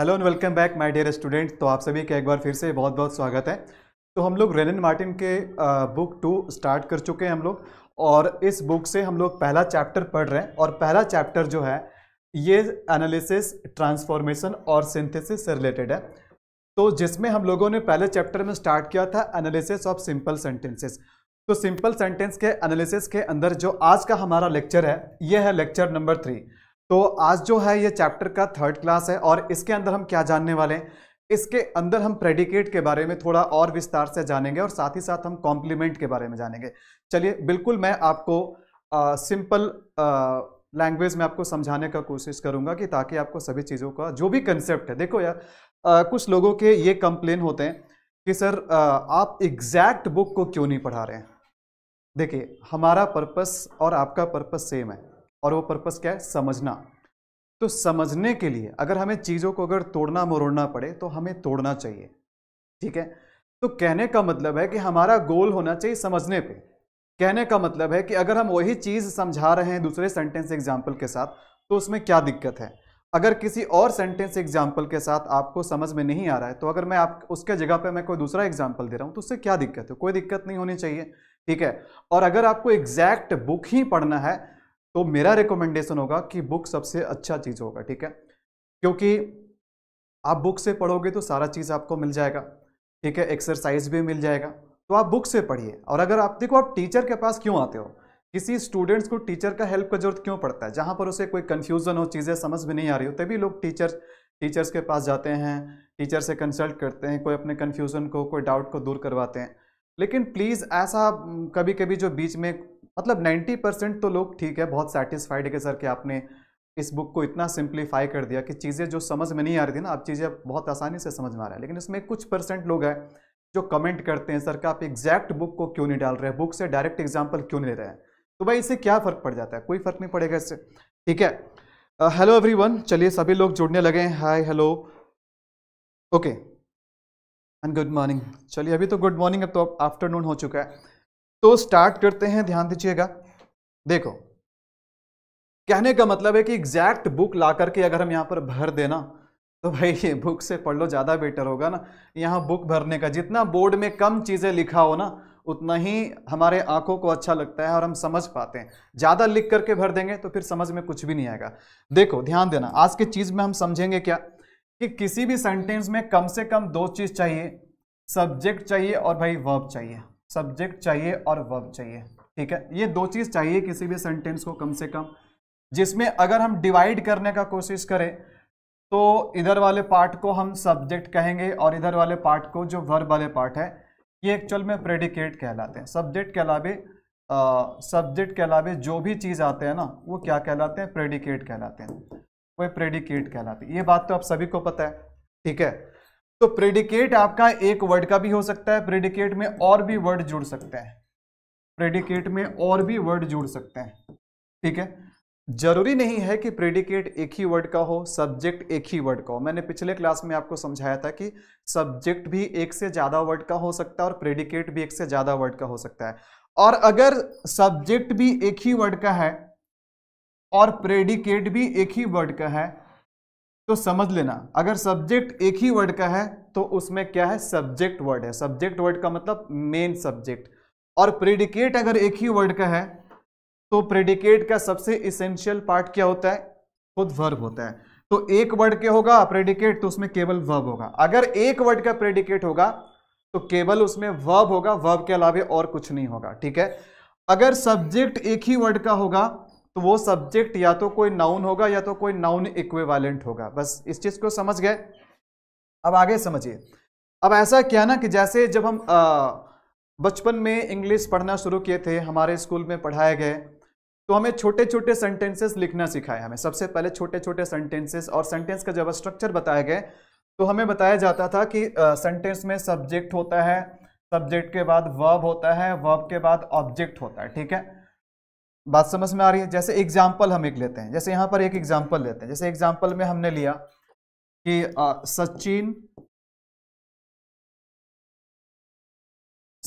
Hello and welcome back my dear student तो आप सभी का एक बार फिर से बहुत बहुत स्वागत है तो हम लोग रेनन मार्टिन के बुक टू स्टार्ट कर चुके हैं हम लोग और इस बुक से हम लोग पहला चैप्टर पढ़ रहे हैं और पहला चैप्टर जो है ये एनालिसिस ट्रांसफॉर्मेशन और सिंथेसिस से रिलेटेड है तो जिसमें हम लोगों ने पहले चैप्टर में स्टार्ट किया था एनालिसिस ऑफ सिंपल सेंटेंसेस तो सिंपल सेंटेंस के एनालिसिस के अंदर जो आज का हमारा लेक्चर है ये है लेक्चर नंबर थ्री तो आज जो है ये चैप्टर का थर्ड क्लास है और इसके अंदर हम क्या जानने वाले हैं इसके अंदर हम प्रेडिकेट के बारे में थोड़ा और विस्तार से जानेंगे और साथ ही साथ हम कॉम्प्लीमेंट के बारे में जानेंगे चलिए बिल्कुल मैं आपको सिंपल लैंग्वेज में आपको समझाने का कोशिश करूंगा कि ताकि आपको सभी चीज़ों का जो भी कंसेप्ट है देखो यार आ, कुछ लोगों के ये कंप्लेन होते हैं कि सर आ, आप एग्जैक्ट बुक को क्यों नहीं पढ़ा रहे हैं देखिए हमारा पर्पस और आपका पर्पस सेम है और वो पर्पस क्या है समझना तो समझने के लिए अगर हमें चीज़ों को अगर तोड़ना मरोड़ना पड़े तो हमें तोड़ना चाहिए ठीक है तो कहने का मतलब है कि हमारा गोल होना चाहिए समझने पे कहने का मतलब है कि अगर हम वही चीज़ समझा रहे हैं दूसरे सेंटेंस एग्जाम्पल के साथ तो उसमें क्या दिक्कत है अगर किसी और सेंटेंस एग्जाम्पल के साथ आपको समझ में नहीं आ रहा है तो अगर मैं आप उसके जगह पे मैं कोई दूसरा एग्जाम्पल दे रहा हूँ तो उससे क्या दिक्कत है कोई दिक्कत नहीं होनी चाहिए ठीक है और अगर आपको एग्जैक्ट बुक ही पढ़ना है तो मेरा रिकमेंडेशन होगा कि बुक सबसे अच्छा चीज़ होगा ठीक है क्योंकि आप बुक से पढ़ोगे तो सारा चीज़ आपको मिल जाएगा ठीक है एक्सरसाइज भी मिल जाएगा तो आप बुक से पढ़िए और अगर आप देखो आप टीचर के पास क्यों आते हो किसी स्टूडेंट्स को टीचर का हेल्प का जरूरत क्यों पड़ता है जहाँ पर उसे कोई कन्फ्यूज़न हो चीज़ें समझ में नहीं आ रही हो तभी लोग टीचर टीचर्स के पास जाते हैं टीचर से कंसल्ट करते हैं कोई अपने कन्फ्यूज़न को कोई डाउट को दूर करवाते हैं लेकिन प्लीज़ ऐसा हम्म, कभी कभी जो बीच में मतलब 90 परसेंट तो लोग ठीक है बहुत सेटिस्फाइड है कि सर कि आपने इस बुक को इतना सिंप्लीफाई कर दिया कि चीज़ें जो समझ में नहीं आ रही थी ना अब चीज़ें बहुत आसानी से समझ में आ रहा है लेकिन इसमें कुछ परसेंट लोग हैं जो कमेंट करते हैं सर कि आप एग्जैक्ट बुक को क्यों नहीं डाल रहे हैं बुक से डायरेक्ट एग्जाम्पल क्यों नहीं ले रहे हैं तो भाई इससे क्या फ़र्क पड़ जाता है कोई फ़र्क नहीं पड़ेगा इससे ठीक है हेलो एवरी चलिए सभी लोग जुड़ने लगे हैं hi hello okay and good morning चलिए अभी तो गुड मॉर्निंग अब तो आफ्टरनून हो चुका है तो स्टार्ट करते हैं ध्यान दीजिएगा देखो कहने का मतलब है कि एग्जैक्ट बुक ला करके अगर हम यहाँ पर भर देना तो भाई ये बुक से पढ़ लो ज़्यादा बेटर होगा ना यहाँ बुक भरने का जितना बोर्ड में कम चीज़ें लिखा हो ना उतना ही हमारे आंखों को अच्छा लगता है और हम समझ पाते हैं ज़्यादा लिख करके भर देंगे तो फिर समझ में कुछ भी नहीं आएगा देखो ध्यान देना आज की चीज़ में हम समझेंगे क्या कि किसी भी सेंटेंस में कम से कम दो चीज़ चाहिए सब्जेक्ट चाहिए और भाई वर्ब चाहिए सब्जेक्ट चाहिए और वर्ब चाहिए ठीक है ये दो चीज़ चाहिए किसी भी सेंटेंस को कम से कम जिसमें अगर हम डिवाइड करने का कोशिश करें तो इधर वाले पार्ट को हम सब्जेक्ट कहेंगे और इधर वाले पार्ट को जो वर्ब वाले पार्ट है ये एक्चुअल में प्रेडिकेट कहलाते हैं सब्जेक्ट के अलावे सब्जेक्ट के अलावे जो भी चीज़ आते हैं ना वो क्या कहलाते हैं प्रेडिकेट कहलाते हैं वो प्रेडिकेट कहलाते हैं ये बात तो आप सभी को पता है ठीक है तो प्रेडिकेट आपका एक वर्ड का भी हो सकता है प्रेडिकेट में और भी वर्ड जुड़ सकते हैं प्रेडिकेट में और भी वर्ड जुड़ सकते हैं ठीक है जरूरी नहीं है कि प्रेडिकेट एक ही वर्ड का हो सब्जेक्ट एक ही वर्ड का हो मैंने पिछले क्लास में आपको समझाया था कि सब्जेक्ट भी एक से ज़्यादा वर्ड का हो सकता है और प्रेडिकेट भी एक से ज़्यादा वर्ड का हो सकता है और अगर सब्जेक्ट भी एक ही वर्ड का है और प्रेडिकेट भी एक ही वर्ड का है तो समझ लेना अगर सब्जेक्ट एक ही वर्ड का है तो उसमें क्या है सब्जेक्ट वर्ड है सब्जेक्ट वर्ड का मतलब मेन सब्जेक्ट और प्रेडिकेट अगर एक ही वर्ड का है तो प्रेडिकेट का सबसे इसेंशियल पार्ट क्या होता है खुद वर्ब होता है तो एक वर्ड के होगा प्रेडिकेट तो उसमें केवल वर्ब होगा अगर एक वर्ड का प्रेडिकेट होगा तो केवल उसमें वर्ब होगा वर्ब के अलावे और कुछ नहीं होगा ठीक है अगर सब्जेक्ट एक ही वर्ड का होगा तो वो सब्जेक्ट या तो कोई नाउन होगा या तो कोई नाउन इक्वेवालेंट होगा बस इस चीज़ को समझ गए अब आगे समझिए अब ऐसा क्या ना कि जैसे जब हम बचपन में इंग्लिश पढ़ना शुरू किए थे हमारे स्कूल में पढ़ाए गए तो हमें छोटे छोटे सेंटेंसेस लिखना सिखाया हमें सबसे पहले छोटे छोटे सेंटेंसेस और सेंटेंस का जब स्ट्रक्चर बताया गया तो हमें बताया जाता था कि सेंटेंस में सब्जेक्ट होता है सब्जेक्ट के बाद वर्ब होता है वर्ब के बाद ऑब्जेक्ट होता है ठीक है बात समझ में आ रही है जैसे एग्जाम्पल हम एक लेते हैं जैसे यहां पर एक एग्जाम्पल लेते हैं जैसे एग्जाम्पल में हमने लिया कि Sachin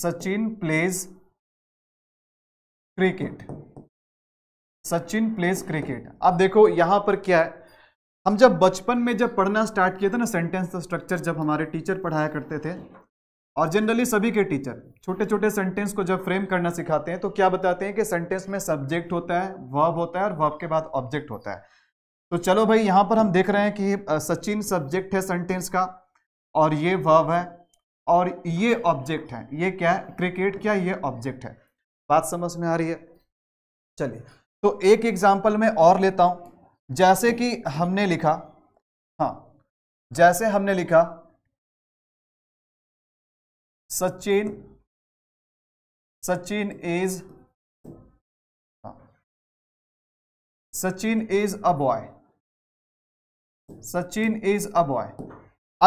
Sachin plays cricket Sachin plays cricket अब देखो यहां पर क्या है हम जब बचपन में जब पढ़ना स्टार्ट किए थे ना सेंटेंस स्ट्रक्चर तो जब हमारे टीचर पढ़ाया करते थे और जनरली सभी के टीचर छोटे छोटे सेंटेंस को जब फ्रेम करना सिखाते हैं तो क्या बताते हैं कि सेंटेंस में सब्जेक्ट होता है वर्ब होता है और वर्ब के बाद ऑब्जेक्ट होता है तो चलो भाई यहाँ पर हम देख रहे हैं कि सचिन सब्जेक्ट है सेंटेंस का और ये वर्ब है और ये ऑब्जेक्ट है ये क्या है क्रिकेट क्या ये ऑब्जेक्ट है बात समझ में आ रही है चलिए तो एक एग्जाम्पल मैं और लेता हूँ जैसे कि हमने लिखा हाँ जैसे हमने लिखा Sachin Sachin is Sachin is a boy Sachin is a boy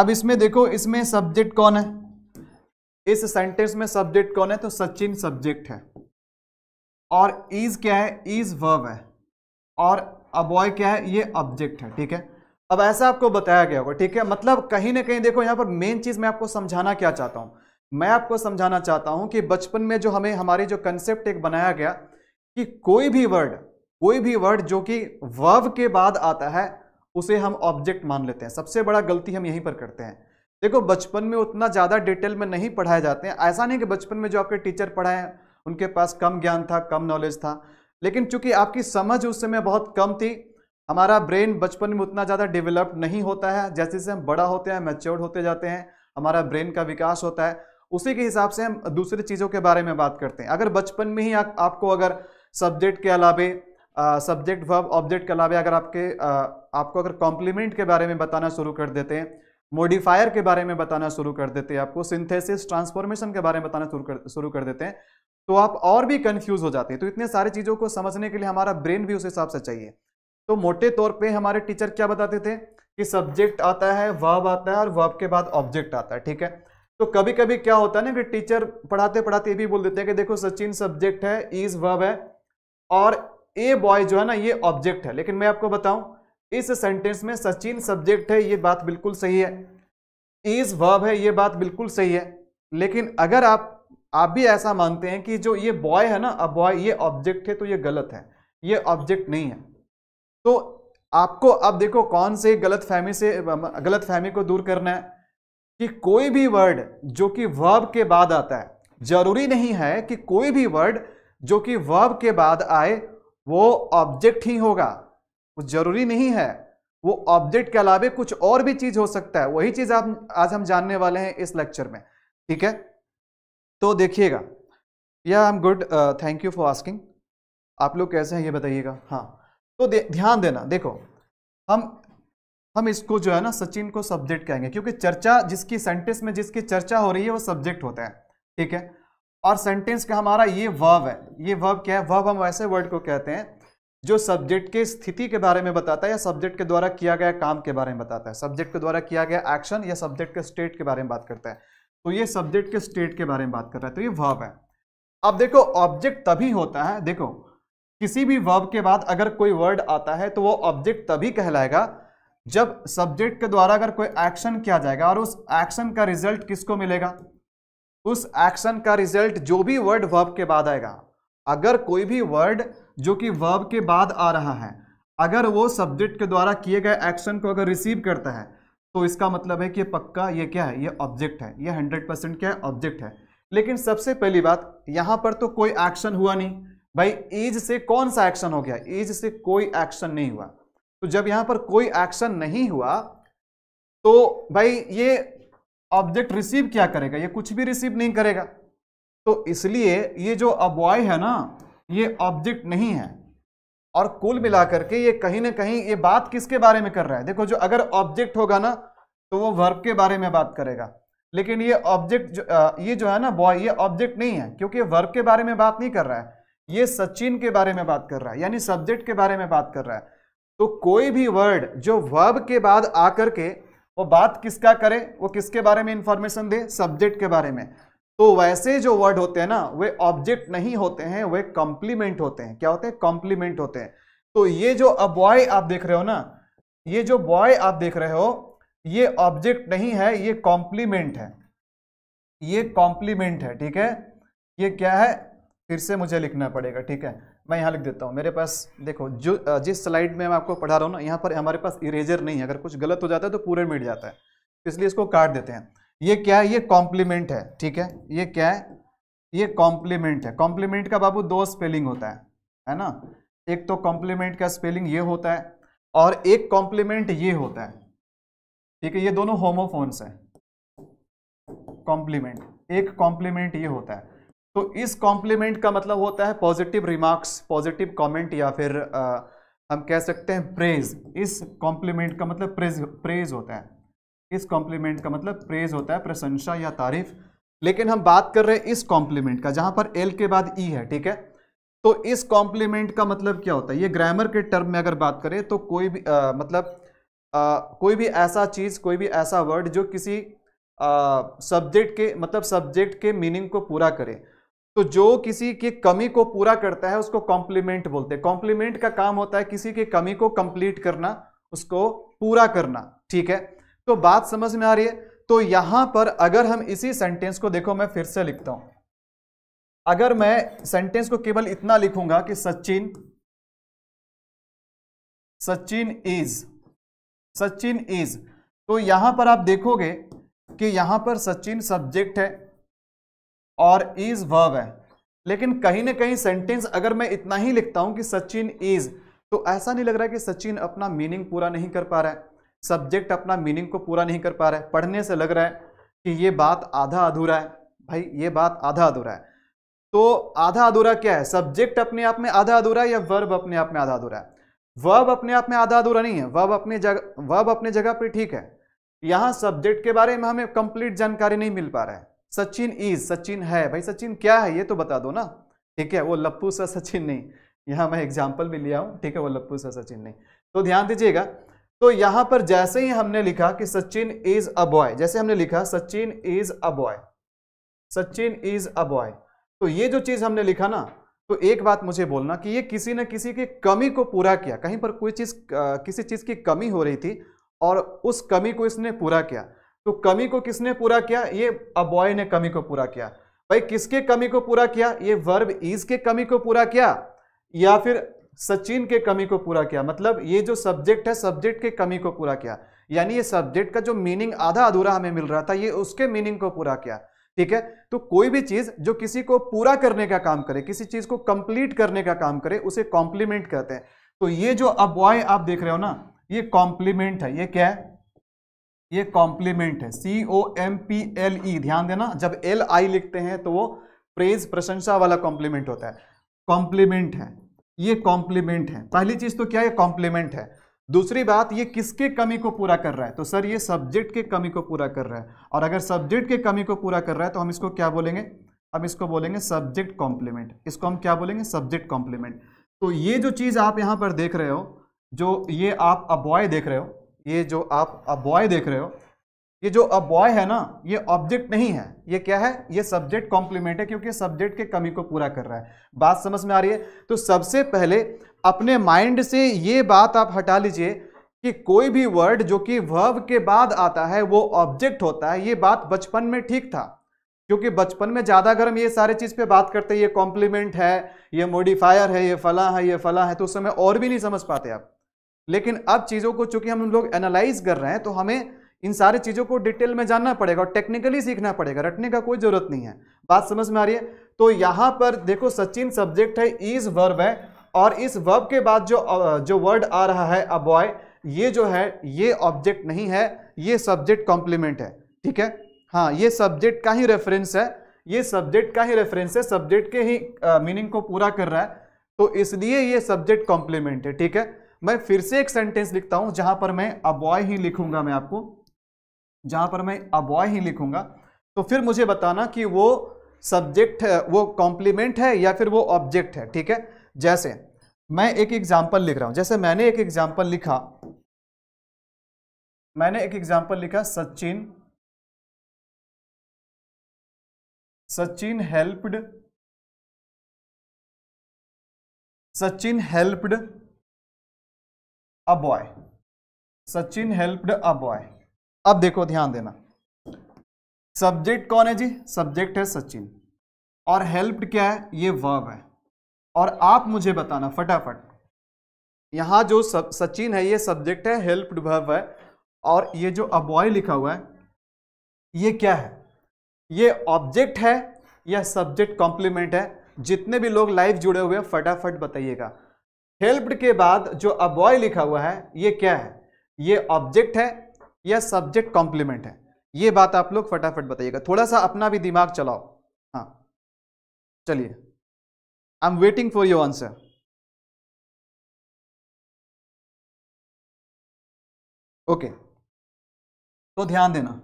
अब इसमें देखो इसमें सब्जेक्ट कौन है इस सेंटेंस में सब्जेक्ट कौन है तो सचिन सब्जेक्ट है और इज क्या है इज वर्ब है और अबॉय क्या है ये ऑब्जेक्ट है ठीक है अब ऐसा आपको बताया गया होगा ठीक है मतलब कहीं ना कहीं देखो यहां पर मेन चीज मैं आपको समझाना क्या चाहता हूं मैं आपको समझाना चाहता हूं कि बचपन में जो हमें हमारे जो कंसेप्ट एक बनाया गया कि कोई भी वर्ड कोई भी वर्ड जो कि वर्व के बाद आता है उसे हम ऑब्जेक्ट मान लेते हैं सबसे बड़ा गलती हम यहीं पर करते हैं देखो बचपन में उतना ज़्यादा डिटेल में नहीं पढ़ाए जाते हैं ऐसा नहीं कि बचपन में जो आपके टीचर पढ़ाए हैं उनके पास कम ज्ञान था कम नॉलेज था लेकिन चूंकि आपकी समझ उस समय बहुत कम थी हमारा ब्रेन बचपन में उतना ज़्यादा डेवलप्ड नहीं होता है जैसे जैसे हम बड़ा होते हैं मेच्योर्ड होते जाते हैं हमारा ब्रेन का विकास होता है उसी के हिसाब से हम दूसरी चीज़ों के बारे में बात करते हैं अगर बचपन में ही आ, आपको अगर सब्जेक्ट के अलावे सब्जेक्ट वर्ब ऑब्जेक्ट के अलावे अगर आपके आ, आपको अगर कॉम्प्लीमेंट के बारे में बताना शुरू कर देते हैं मॉडिफायर के बारे में बताना शुरू कर देते हैं आपको सिंथेसिस ट्रांसफॉर्मेशन के बारे में बताना शुरू कर शुरू कर देते हैं तो आप और भी कंफ्यूज हो जाते हैं तो इतने सारी चीज़ों को समझने के लिए हमारा ब्रेन भी उस हिसाब से चाहिए तो मोटे तौर पर हमारे टीचर क्या बताते थे कि सब्जेक्ट आता है वर्ब आता है और वर्ब के बाद ऑब्जेक्ट आता है ठीक है तो कभी कभी क्या होता है ना कि टीचर पढ़ाते पढ़ाते ये भी बोल देते हैं कि देखो सचिन सब्जेक्ट है इज वर्ब है और ए बॉय जो है ना ये ऑब्जेक्ट है लेकिन मैं आपको बताऊं इस सेंटेंस में सचिन सब्जेक्ट है ये बात बिल्कुल सही है इज वर्ब है ये बात बिल्कुल सही है लेकिन अगर आप आप भी ऐसा मानते हैं कि जो ये बॉय है ना अब बॉय ये ऑब्जेक्ट है तो ये गलत है ये ऑब्जेक्ट नहीं है तो आपको अब देखो कौन से गलत फहमी से गलत फहमी को दूर करना है कि कोई भी वर्ड जो कि वर्ब के बाद आता है जरूरी नहीं है कि कोई भी वर्ड जो कि वर्ब के बाद आए वो ऑब्जेक्ट ही होगा वो जरूरी नहीं है वो ऑब्जेक्ट के अलावे कुछ और भी चीज हो सकता है वही चीज आप आज हम जानने वाले हैं इस लेक्चर में ठीक है तो देखिएगा या I am good thank you for asking आप लोग कैसे हैं ये बताइएगा हाँ तो ध्यान देना देखो हम हम इसको जो है ना सचिन को सब्जेक्ट कहेंगे क्योंकि चर्चा जिसकी सेंटेंस में जिसकी चर्चा हो रही है वो सब्जेक्ट होता है ठीक है और सेंटेंस का हमारा ये वर्व है ये वर्व क्या है वर्व हम ऐसे वर्ड को कहते हैं जो सब्जेक्ट के स्थिति के बारे में बताता है या सब्जेक्ट के द्वारा किया गया काम के बारे में बताता है सब्जेक्ट के द्वारा किया गया एक्शन या सब्जेक्ट के स्टेट के बारे में बात करता है तो ये सब्जेक्ट के स्टेट के बारे में बात कर रहा है तो ये वर्व है अब देखो ऑब्जेक्ट तभी होता है देखो किसी भी वर्ब के बाद अगर कोई वर्ड आता है तो वो ऑब्जेक्ट तभी कहलाएगा जब सब्जेक्ट के द्वारा अगर कोई एक्शन किया जाएगा और उस एक्शन का रिजल्ट किसको मिलेगा उस एक्शन का रिजल्ट जो भी वर्ड वर्ब के बाद आएगा अगर कोई भी वर्ड जो कि वर्ब के बाद आ रहा है अगर वो सब्जेक्ट के द्वारा किए गए एक्शन को अगर रिसीव करता है तो इसका मतलब है कि पक्का ये क्या है ये ऑब्जेक्ट है ये हंड्रेड परसेंट क्या है ऑब्जेक्ट है लेकिन सबसे पहली बात यहां पर तो कोई एक्शन हुआ नहीं भाई एज से कौन सा एक्शन हो गया एज से कोई एक्शन नहीं हुआ तो जब यहां पर कोई एक्शन नहीं हुआ तो भाई ये ऑब्जेक्ट रिसीव क्या करेगा ये कुछ भी रिसीव नहीं करेगा तो इसलिए ये जो अबॉय है ना ये ऑब्जेक्ट नहीं है और कुल मिलाकर के ये कहीं ना कहीं ये बात किसके बारे में कर रहा है देखो जो अगर ऑब्जेक्ट होगा ना तो वो वर्ब के बारे में बात करेगा लेकिन ये ऑब्जेक्ट ये जो है ना बॉय ये ऑब्जेक्ट नहीं है क्योंकि वर्ब के बारे में बात नहीं कर रहा है ये सचिन के बारे में बात कर रहा है यानी सब्जेक्ट के बारे में बात कर रहा है तो कोई भी वर्ड जो वर्ब के बाद आकर के वो बात किसका करे वो किसके बारे में इंफॉर्मेशन दे सब्जेक्ट के बारे में तो वैसे जो वर्ड होते हैं ना वे ऑब्जेक्ट नहीं होते हैं वे कॉम्प्लीमेंट होते हैं क्या होते हैं कॉम्प्लीमेंट होते हैं तो ये जो अब बॉय आप देख रहे हो ना ये जो बॉय आप देख रहे हो ये ऑब्जेक्ट नहीं है ये कॉम्प्लीमेंट है ये कॉम्प्लीमेंट है ठीक है ये क्या है फिर से मुझे लिखना पड़ेगा ठीक है मैं यहाँ लिख देता हूँ मेरे पास देखो जो जिस स्लाइड में मैं आपको पढ़ा रहा हूँ ना यहाँ पर हमारे पास इरेजर नहीं है अगर कुछ गलत हो जाता है तो पूरे मिट जाता है तो इसलिए इसको काट देते हैं ये क्या है ये कॉम्प्लीमेंट है ठीक है ये क्या है ये कॉम्प्लीमेंट है कॉम्प्लीमेंट का बाबू दो स्पेलिंग होता है है ना एक तो कॉम्प्लीमेंट का स्पेलिंग ये होता है और एक कॉम्प्लीमेंट ये होता है ठीक है ये दोनों होमोफोन्स हैं कॉम्प्लीमेंट एक कॉम्प्लीमेंट ये होता है तो इस कॉम्प्लीमेंट का मतलब होता है पॉजिटिव रिमार्क्स पॉजिटिव कमेंट या फिर आ, हम कह सकते हैं प्रेज इस कॉम्प्लीमेंट का मतलब प्रेज प्रेज होता है इस कॉम्प्लीमेंट का मतलब प्रेज होता है प्रशंसा या तारीफ लेकिन हम बात कर रहे हैं इस कॉम्प्लीमेंट का जहां पर एल के बाद ई e है ठीक है तो इस कॉम्प्लीमेंट का मतलब क्या होता है ये ग्रामर के टर्म में अगर बात करें तो कोई भी आ, मतलब आ, कोई भी ऐसा चीज़ कोई भी ऐसा वर्ड जो किसी सब्जेक्ट के मतलब सब्जेक्ट के मीनिंग को पूरा करे तो जो किसी की कमी को पूरा करता है उसको कॉम्प्लीमेंट बोलते हैं कॉम्प्लीमेंट का काम होता है किसी की कमी को कंप्लीट करना उसको पूरा करना ठीक है तो बात समझ में आ रही है तो यहां पर अगर हम इसी सेंटेंस को देखो मैं फिर से लिखता हूं अगर मैं सेंटेंस को केवल इतना लिखूंगा कि सचिन सचिन इज सचिन इज तो यहां पर आप देखोगे कि यहां पर सचिन सब्जेक्ट है और इज वर्व है लेकिन कहीं ना कहीं सेंटेंस अगर मैं इतना ही लिखता हूं कि सचिन इज तो ऐसा नहीं लग रहा कि सचिन अपना मीनिंग पूरा नहीं कर पा रहा है सब्जेक्ट अपना मीनिंग को पूरा नहीं कर पा रहा है पढ़ने से लग रहा है कि ये बात आधा अधूरा है भाई ये बात आधा अधूरा है तो आधा अधूरा क्या है सब्जेक्ट अपने आप में आधा अधूरा है या वर्ब अपने आप में आधा अधूरा है वर्ब अपने आप में आधा अधूरा नहीं है वर्ब अपने जगह वर्ब अपने जगह पर ठीक है यहाँ सब्जेक्ट के बारे में हमें कंप्लीट जानकारी नहीं मिल पा रहा है सचिन इज सचिन है भाई सचिन क्या है ये तो बता दो ना ठीक है वो लप्पू सा सचिन नहीं यहां मैं एग्जाम्पल भी लिया हूं ठीक है वो लप्पू सा सचिन नहीं तो ध्यान दीजिएगा तो यहां पर जैसे ही हमने लिखा कि सचिन इज अ बॉय जैसे हमने लिखा Sachin is a boy Sachin is a boy तो ये जो चीज़ हमने लिखा ना तो एक बात मुझे बोलना कि ये किसी न किसी की कमी को पूरा किया कहीं पर कोई चीज़ किसी चीज़ की कमी हो रही थी और उस कमी को इसने पूरा किया तो कमी को किसने पूरा किया ये अबॉय ने कमी को पूरा किया भाई किसके कमी को पूरा किया ये वर्ब इज के कमी को पूरा किया या फिर सचिन के कमी को पूरा किया मतलब ये जो सब्जेक्ट है सब्जेक्ट के कमी को पूरा किया यानी ये सब्जेक्ट का जो मीनिंग आधा अधूरा हमें मिल रहा था ये उसके मीनिंग को पूरा किया ठीक है तो कोई भी चीज जो किसी को पूरा करने का काम करे किसी चीज को कंप्लीट करने का काम करे उसे कॉम्प्लीमेंट कहते हैं तो ये जो अबॉय आप देख रहे हो ना ये कॉम्प्लीमेंट है ये क्या है ये कॉम्प्लीमेंट है C O M P L E ध्यान देना जब एल आई लिखते हैं तो वो प्रेज प्रशंसा वाला कॉम्प्लीमेंट होता है कॉम्प्लीमेंट है ये कॉम्प्लीमेंट है पहली चीज तो क्या है कॉम्प्लीमेंट है दूसरी बात ये किसके कमी को पूरा कर रहा है तो सर ये सब्जेक्ट के कमी को पूरा कर रहा है और अगर सब्जेक्ट के कमी को पूरा कर रहा है तो हम इसको क्या बोलेंगे हम इसको बोलेंगे सब्जेक्ट कॉम्प्लीमेंट इसको हम क्या बोलेंगे सब्जेक्ट कॉम्प्लीमेंट तो ये जो चीज़ आप यहां पर देख रहे हो जो ये आप अबॉय देख रहे हो ये जो आप अबॉय देख रहे हो ये जो बॉय है ना ये ऑब्जेक्ट नहीं है ये क्या है ये सब्जेक्ट कॉम्प्लीमेंट है क्योंकि सब्जेक्ट के कमी को पूरा कर रहा है बात समझ में आ रही है तो सबसे पहले अपने माइंड से ये बात आप हटा लीजिए कि कोई भी वर्ड जो कि वर्ब के बाद आता है वो ऑब्जेक्ट होता है ये बात बचपन में ठीक था क्योंकि बचपन में ज़्यादा अगर हम ये सारे चीज़ पे बात करते हैं ये कॉम्प्लीमेंट है ये मोडिफायर है ये फला है ये फला है तो उस समय और भी नहीं समझ पाते आप लेकिन अब चीज़ों को चूंकि हम लोग एनालाइज कर रहे हैं तो हमें इन सारी चीज़ों को डिटेल में जानना पड़ेगा और टेक्निकली सीखना पड़ेगा रटने का कोई ज़रूरत नहीं है बात समझ में आ रही है तो यहाँ पर देखो सचिन सब्जेक्ट है इज वर्ब है और इस वर्ब के बाद जो जो वर्ड आ रहा है अबॉय ये जो है ये ऑब्जेक्ट नहीं है ये सब्जेक्ट कॉम्प्लीमेंट है ठीक है हाँ ये सब्जेक्ट का ही रेफरेंस है ये सब्जेक्ट का ही रेफरेंस है सब्जेक्ट के ही मीनिंग को पूरा कर रहा है तो इसलिए ये सब्जेक्ट कॉम्प्लीमेंट है ठीक है मैं फिर से एक सेंटेंस लिखता हूं जहां पर मैं अबॉय ही लिखूंगा मैं आपको जहां पर मैं अबॉय ही लिखूंगा तो फिर मुझे बताना कि वो सब्जेक्ट है वो कॉम्प्लीमेंट है या फिर वो ऑब्जेक्ट है ठीक है जैसे मैं एक एग्जाम्पल लिख रहा हूं जैसे मैंने एक एग्जाम्पल लिखा मैंने एक एग्जाम्पल लिखा Sachin Sachin helped Sachin helped a boy Sachin helped a boy अब देखो ध्यान देना सब्जेक्ट कौन है जी सब्जेक्ट है सचिन और हेल्प्ड क्या है ये वर्ब है और आप मुझे बताना फटाफट यहां जो सब सचिन है ये सब्जेक्ट है हेल्प्ड वर्ब है और ये जो बॉय लिखा हुआ है ये क्या है ये ऑब्जेक्ट है या सब्जेक्ट कॉम्प्लीमेंट है जितने भी लोग लाइव जुड़े हुए हैं फटाफट बताइएगा हेल्प्ड के बाद जो अबॉय लिखा हुआ है ये क्या है ये ऑब्जेक्ट है या सब्जेक्ट कॉम्प्लीमेंट है ये बात आप लोग फटाफट बताइएगा थोड़ा सा अपना भी दिमाग चलाओ हाँ चलिए I am waiting for your answer okay तो ध्यान देना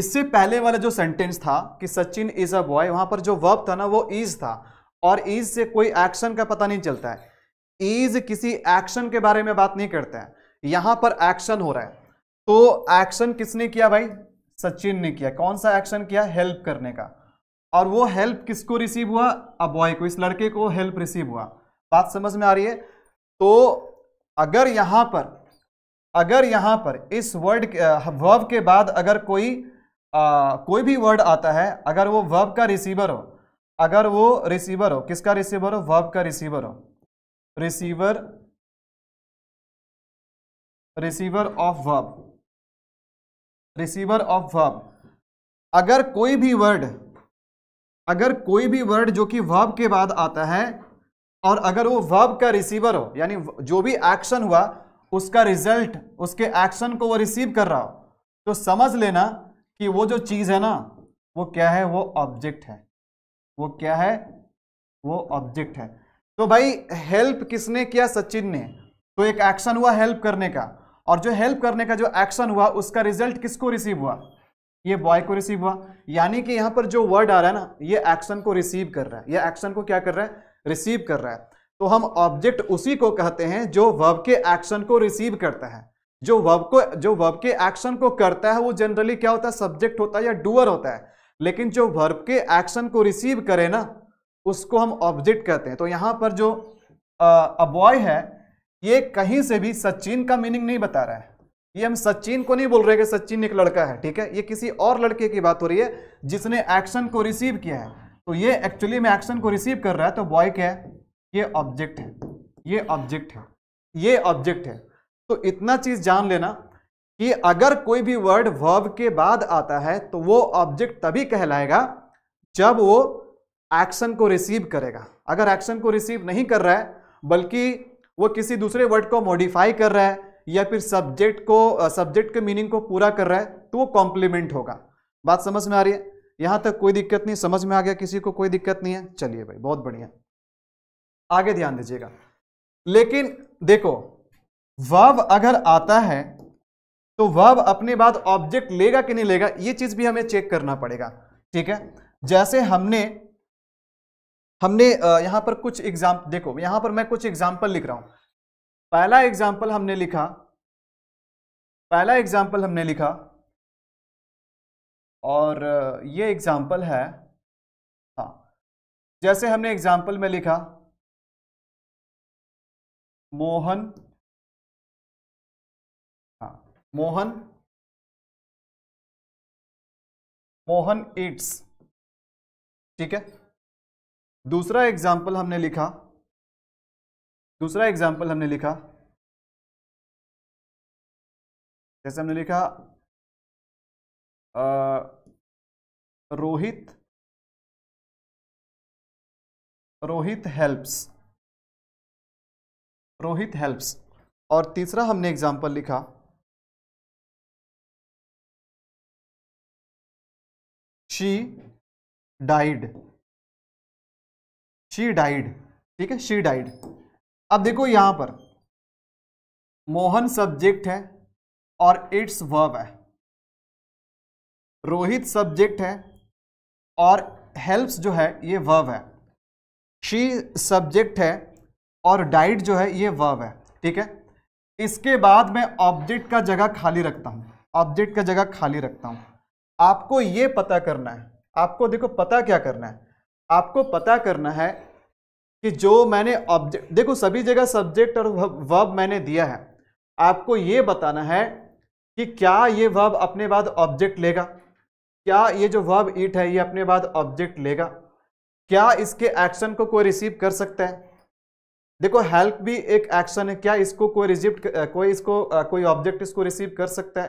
इससे पहले वाला जो सेंटेंस था कि सचिन इज अ बॉय वहां पर जो वर्ब था ना वो इज था और इज से कोई एक्शन का पता नहीं चलता है इज किसी एक्शन के बारे में बात नहीं करते हैं यहां पर एक्शन हो रहा है तो एक्शन किसने किया भाई सचिन ने किया कौन सा एक्शन किया हेल्प करने का और वो हेल्प किसको रिसीव हुआ अ बॉय को इस लड़के को हेल्प रिसीव हुआ बात समझ में आ रही है तो अगर यहां पर अगर यहां पर इस वर्ड वर्ब के बाद अगर कोई आ, कोई भी वर्ड आता है अगर वो वर्ब का रिसीवर हो अगर वो रिसीवर हो किसका रिसीवर हो वर्ब का रिसीवर हो receiver receiver off verb receiver off verb अगर कोई भी वर्ड अगर कोई भी वर्ड जो कि वर्ब के बाद आता है और अगर वो वर्ब का रिसीवर हो यानी जो भी एक्शन हुआ उसका रिजल्ट उसके एक्शन को वो रिसीव कर रहा हो तो समझ लेना कि वो जो चीज़ है ना वो क्या है वो ऑब्जेक्ट है वो क्या है वो ऑब्जेक्ट है तो भाई हेल्प किसने किया सचिन ने तो एक एक्शन हुआ हेल्प करने का और जो हेल्प करने का जो एक्शन हुआ उसका रिजल्ट किसको रिसीव हुआ ये बॉय को रिसीव हुआ यानी कि यहां पर जो वर्ड आ रहा है ना ये एक्शन को रिसीव कर रहा है ये एक्शन को क्या कर रहा है रिसीव कर रहा है तो हम ऑब्जेक्ट उसी को कहते हैं जो वर्ब के एक्शन को रिसीव करता है जो वर्ब को जो वर्ब के एक्शन को करता है वो जनरली क्या होता है सब्जेक्ट होता है या डूअर होता है लेकिन जो वर्ब के एक्शन को रिसीव करे ना उसको हम ऑब्जेक्ट कहते हैं तो यहां पर जो अबॉय है ये कहीं से भी सचिन का मीनिंग नहीं बता रहा है ये हम सचिन को नहीं बोल रहे कि सचिन एक लड़का है ठीक है ये किसी और लड़के की बात हो रही है जिसने एक्शन को रिसीव किया है तो ये एक्चुअली में एक्शन को रिसीव कर रहा है तो बॉय क्या है ये ऑब्जेक्ट है ये ऑब्जेक्ट है ये ऑब्जेक्ट है तो इतना चीज़ जान लेना कि अगर कोई भी वर्ड वर्ब के बाद आता है तो वो ऑब्जेक्ट तभी कहलाएगा जब वो एक्शन को रिसीव करेगा अगर एक्शन को रिसीव नहीं कर रहा है बल्कि वो किसी दूसरे वर्ड को मॉडिफाई कर रहा है या फिर सब्जेक्ट को सब्जेक्ट के मीनिंग को पूरा कर रहा है तो वो कॉम्प्लीमेंट होगा बात समझ में आ रही है यहां तक कोई दिक्कत नहीं समझ में आ गया किसी को कोई दिक्कत नहीं है चलिए भाई बहुत बढ़िया आगे ध्यान दीजिएगा लेकिन देखो वर्ब अगर आता है तो वर्ब अपने बाद ऑब्जेक्ट लेगा कि नहीं लेगा ये चीज़ भी हमें चेक करना पड़ेगा ठीक है जैसे हमने हमने यहां पर कुछ एग्जाम देखो यहां पर मैं कुछ एग्जाम्पल लिख रहा हूं पहला एग्जाम्पल हमने लिखा पहला एग्जाम्पल हमने लिखा और ये एग्जाम्पल है हाँ जैसे हमने एग्जाम्पल में लिखा मोहन हाँ मोहन मोहन इट्स ठीक है दूसरा एग्जाम्पल हमने लिखा दूसरा एग्जाम्पल हमने लिखा जैसे हमने लिखा आ, रोहित रोहित हेल्प्स रोहित हेल्प्स और तीसरा हमने एग्जाम्पल लिखा शी डाइड शी डाइड ठीक है शी डाइड अब देखो यहां पर मोहन सब्जेक्ट है और इट्स वर्ब है रोहित सब्जेक्ट है और हेल्प्स जो है ये वर्ब है शी सब्जेक्ट है और डाइट जो है ये वर्ब है ठीक है इसके बाद मैं ऑब्जेक्ट का जगह खाली रखता हूँ ऑब्जेक्ट का जगह खाली रखता हूँ आपको ये पता करना है आपको देखो पता क्या करना है आपको पता करना है कि जो मैंने ऑब्जेक्ट देखो सभी जगह सब्जेक्ट और वर्ब मैंने दिया है आपको ये बताना है कि क्या ये वर्ब अपने बाद ऑब्जेक्ट लेगा क्या ये जो वर्ब ईट है ये अपने बाद ऑब्जेक्ट लेगा क्या इसके एक्शन को कोई रिसीव कर सकता है देखो हेल्प भी एक एक्शन है क्या इसको कोई रिसीव कोई इसको कोई ऑब्जेक्ट इसको रिसीव कर सकता है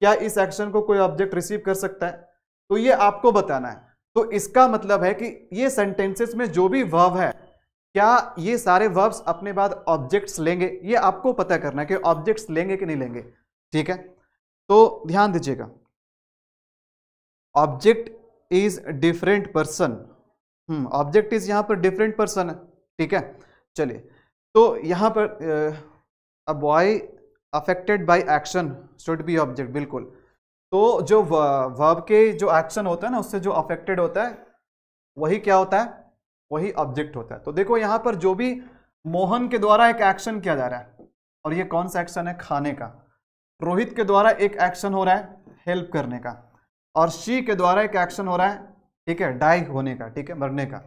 क्या इस एक्शन को कोई ऑब्जेक्ट रिसीव कर सकता है तो ये आपको बताना है तो इसका मतलब है कि ये सेंटेंसेस में जो भी वर्ब है क्या ये सारे वर्ब्स अपने बाद ऑब्जेक्ट्स लेंगे ये आपको पता करना है कि ऑब्जेक्ट्स लेंगे कि नहीं लेंगे ठीक है तो ध्यान दीजिएगा object is different person object is यहां पर डिफरेंट पर्सन है ठीक है चलिए तो यहां पर a boy affected by action should be object बिल्कुल तो जो वर्ब के जो एक्शन होता है ना उससे जो अफेक्टेड होता है वही क्या होता है वही ऑब्जेक्ट होता है तो देखो यहाँ पर जो भी मोहन के द्वारा एक एक्शन किया जा रहा है और ये कौन सा एक्शन है खाने का रोहित के द्वारा एक एक्शन हो रहा है हेल्प करने का और शी के द्वारा एक एक्शन हो रहा है ठीक है डाई होने का ठीक है मरने का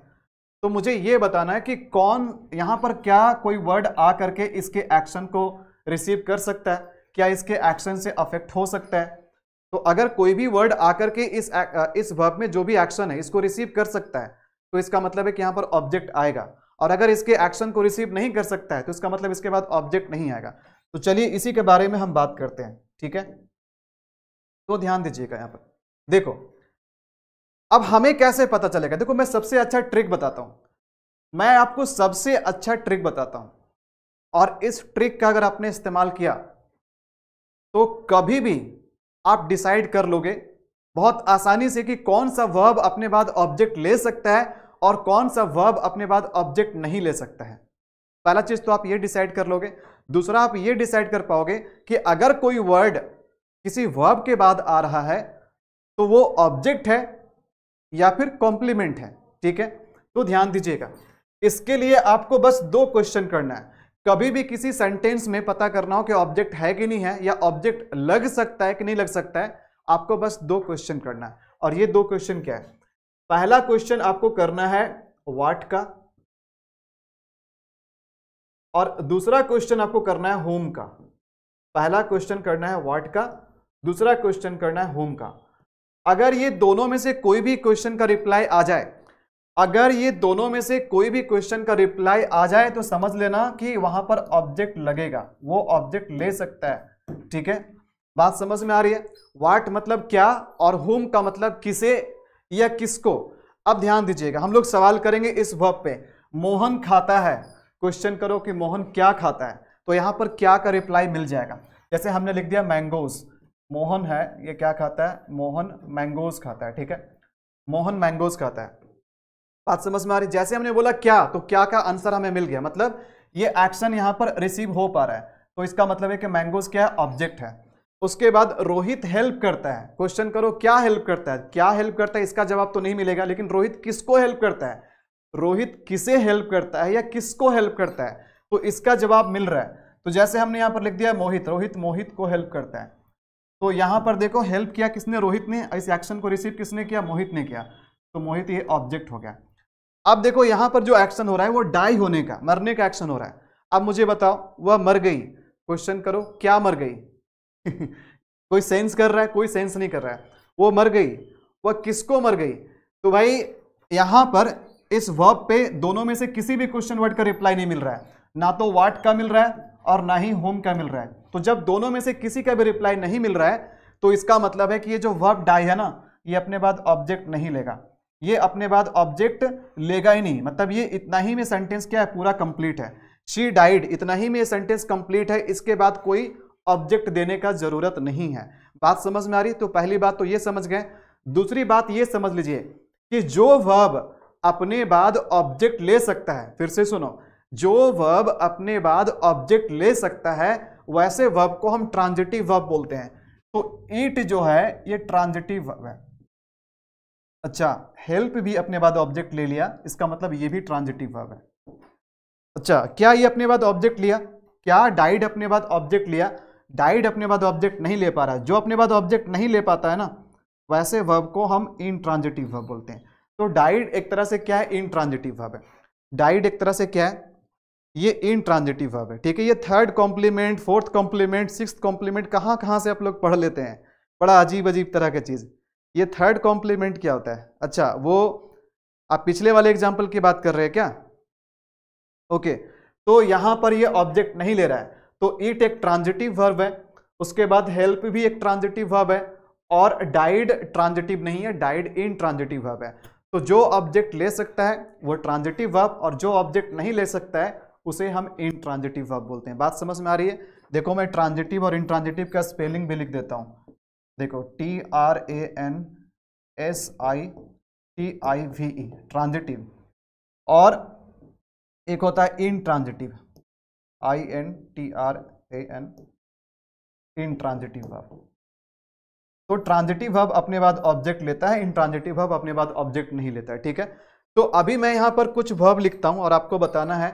तो मुझे ये बताना है कि कौन यहाँ पर क्या कोई वर्ड आ करके इसके एक्शन को रिसीव कर सकता है क्या इसके एक्शन से अफेक्ट हो सकता है तो अगर कोई भी वर्ड आकर के इस इस वर्ब में जो भी एक्शन है इसको रिसीव कर सकता है तो इसका मतलब है कि यहां पर ऑब्जेक्ट आएगा और अगर इसके एक्शन को रिसीव नहीं कर सकता है तो इसका मतलब इसके बाद ऑब्जेक्ट नहीं आएगा तो चलिए इसी के बारे में हम बात करते हैं ठीक है तो ध्यान दीजिएगा यहां पर देखो अब हमें कैसे पता चलेगा देखो मैं सबसे अच्छा ट्रिक बताता हूं मैं आपको सबसे अच्छा ट्रिक बताता हूं और इस ट्रिक का अगर आपने इस्तेमाल किया तो कभी भी आप डिसाइड कर लोगे बहुत आसानी से कि कौन सा वर्ब अपने बाद ऑब्जेक्ट ले सकता है और कौन सा वर्ब अपने बाद ऑब्जेक्ट नहीं ले सकता है पहला चीज़ तो आप ये डिसाइड कर लोगे दूसरा आप ये डिसाइड कर पाओगे कि अगर कोई वर्ड किसी वर्ब के बाद आ रहा है तो वो ऑब्जेक्ट है या फिर कॉम्प्लीमेंट है ठीक है तो ध्यान दीजिएगा इसके लिए आपको बस दो क्वेश्चन करना है कभी भी किसी सेंटेंस में पता करना हो कि ऑब्जेक्ट है कि नहीं है या ऑब्जेक्ट लग सकता है कि नहीं लग सकता है आपको बस दो क्वेश्चन करना है और ये दो क्वेश्चन क्या है पहला क्वेश्चन आपको करना है वाट का और दूसरा क्वेश्चन आपको करना है होम का पहला क्वेश्चन करना है वाट का दूसरा क्वेश्चन करना है होम का अगर ये दोनों में से कोई भी क्वेश्चन का रिप्लाई आ जाए अगर ये दोनों में से कोई भी क्वेश्चन का रिप्लाई आ जाए तो समझ लेना कि वहां पर ऑब्जेक्ट लगेगा वो ऑब्जेक्ट ले सकता है ठीक है बात समझ में आ रही है वाट मतलब क्या और होम का मतलब किसे या किसको अब ध्यान दीजिएगा हम लोग सवाल करेंगे इस वर्ब पे मोहन खाता है क्वेश्चन करो कि मोहन क्या खाता है तो यहां पर क्या का रिप्लाई मिल जाएगा जैसे हमने लिख दिया मैंगोज मोहन है ये क्या खाता है मोहन मैंगोज खाता है ठीक है मोहन मैंगोज खाता है बात समझ में आ रही जैसे हमने बोला क्या तो क्या का आंसर हमें मिल गया मतलब ये एक्शन यहाँ पर रिसीव हो पा रहा है तो इसका मतलब है कि मैंगोज क्या है ऑब्जेक्ट है उसके बाद रोहित हेल्प करता है क्वेश्चन करो क्या हेल्प करता है क्या हेल्प करता है इसका जवाब तो नहीं मिलेगा लेकिन रोहित किसको हेल्प करता है रोहित किसे हेल्प करता है या किसको हेल्प करता है तो इसका जवाब मिल रहा है तो जैसे हमने यहाँ पर लिख दिया मोहित रोहित मोहित को हेल्प करता है तो यहाँ पर देखो हेल्प किया किसने रोहित ने इस एक्शन को रिसीव किसने किया मोहित ने किया तो मोहित ये ऑब्जेक्ट हो गया अब देखो यहां पर जो एक्शन हो रहा है वो डाई होने का मरने का एक्शन हो रहा है अब मुझे बताओ वह मर गई क्वेश्चन करो क्या मर गई कोई सेंस कर रहा है कोई सेंस नहीं कर रहा है वो मर गई वह किसको मर गई तो भाई यहां पर इस वर्ब पे दोनों में से किसी भी क्वेश्चन वर्ड का रिप्लाई नहीं मिल रहा है ना तो वाट का मिल रहा है और ना ही होम का मिल रहा है तो जब दोनों में से किसी का भी रिप्लाई नहीं मिल रहा है तो इसका मतलब है कि ये जो वर्ब डाई है ना ये अपने बाद ऑब्जेक्ट नहीं लेगा ये अपने बाद ऑब्जेक्ट लेगा ही नहीं मतलब ये इतना ही में सेंटेंस क्या है पूरा कंप्लीट है शी डाइड इतना ही में सेंटेंस कंप्लीट है इसके बाद कोई ऑब्जेक्ट देने का जरूरत नहीं है बात समझ में आ रही तो पहली बात तो ये समझ गए दूसरी बात ये समझ लीजिए कि जो वर्ब अपने बाद ऑब्जेक्ट ले सकता है फिर से सुनो जो वर्ब अपने बाद ऑब्जेक्ट ले सकता है वैसे वर्ब को हम ट्रांजिटिव वर्ब बोलते हैं तो ईट जो है ये ट्रांजिटिव वर्ब है अच्छा हेल्प भी अपने बाद ऑब्जेक्ट ले लिया इसका मतलब ये भी ट्रांजिटिव वर्ब है अच्छा क्या ये अपने बाद ऑब्जेक्ट लिया क्या डाइड अपने बाद ऑब्जेक्ट लिया डाइड अपने बाद ऑब्जेक्ट नहीं ले पा रहा जो अपने बाद ऑब्जेक्ट नहीं ले पाता है ना वैसे वर्ब को हम इन ट्रांजिटिव वर्ब बोलते हैं तो डाइड एक तरह से क्या है इन ट्रांजिटिव वर्ब है डाइड एक तरह से क्या है ये इन ट्रांजिटिव वर्ब है ठीक है ये third complement fourth complement six complement कहाँ कहाँ से आप लोग पढ़ लेते हैं बड़ा अजीब अजीब तरह की चीज़ ये थर्ड कॉम्प्लीमेंट क्या होता है अच्छा वो आप पिछले वाले एग्जाम्पल की बात कर रहे हैं क्या ओके तो यहां पर ये ऑब्जेक्ट नहीं ले रहा है तो ईट एक ट्रांजिटिव वर्ब है उसके बाद हेल्प भी एक ट्रांजिटिव वर्ब है और डाइड ट्रांजिटिव नहीं है डाइड इन ट्रांजिटिव वर्ब है तो जो ऑब्जेक्ट ले सकता है वो ट्रांजिटिव वर्ब और जो ऑब्जेक्ट नहीं ले सकता है उसे हम इन ट्रांजिटिव वर्ब बोलते हैं बात समझ में आ रही है देखो मैं ट्रांजिटिव और इन ट्रांजिटिव का स्पेलिंग भी लिख देता हूँ देखो T R A N S I T I V E transitive और एक होता है intransitive I N T R A N intransitive verb तो ट्रांजिटिव वर्ब अपने बाद ऑब्जेक्ट लेता है इन ट्रांजिटिव वर्ब अपने बाद ऑब्जेक्ट नहीं लेता है ठीक है तो अभी मैं यहां पर कुछ वर्ब लिखता हूं और आपको बताना है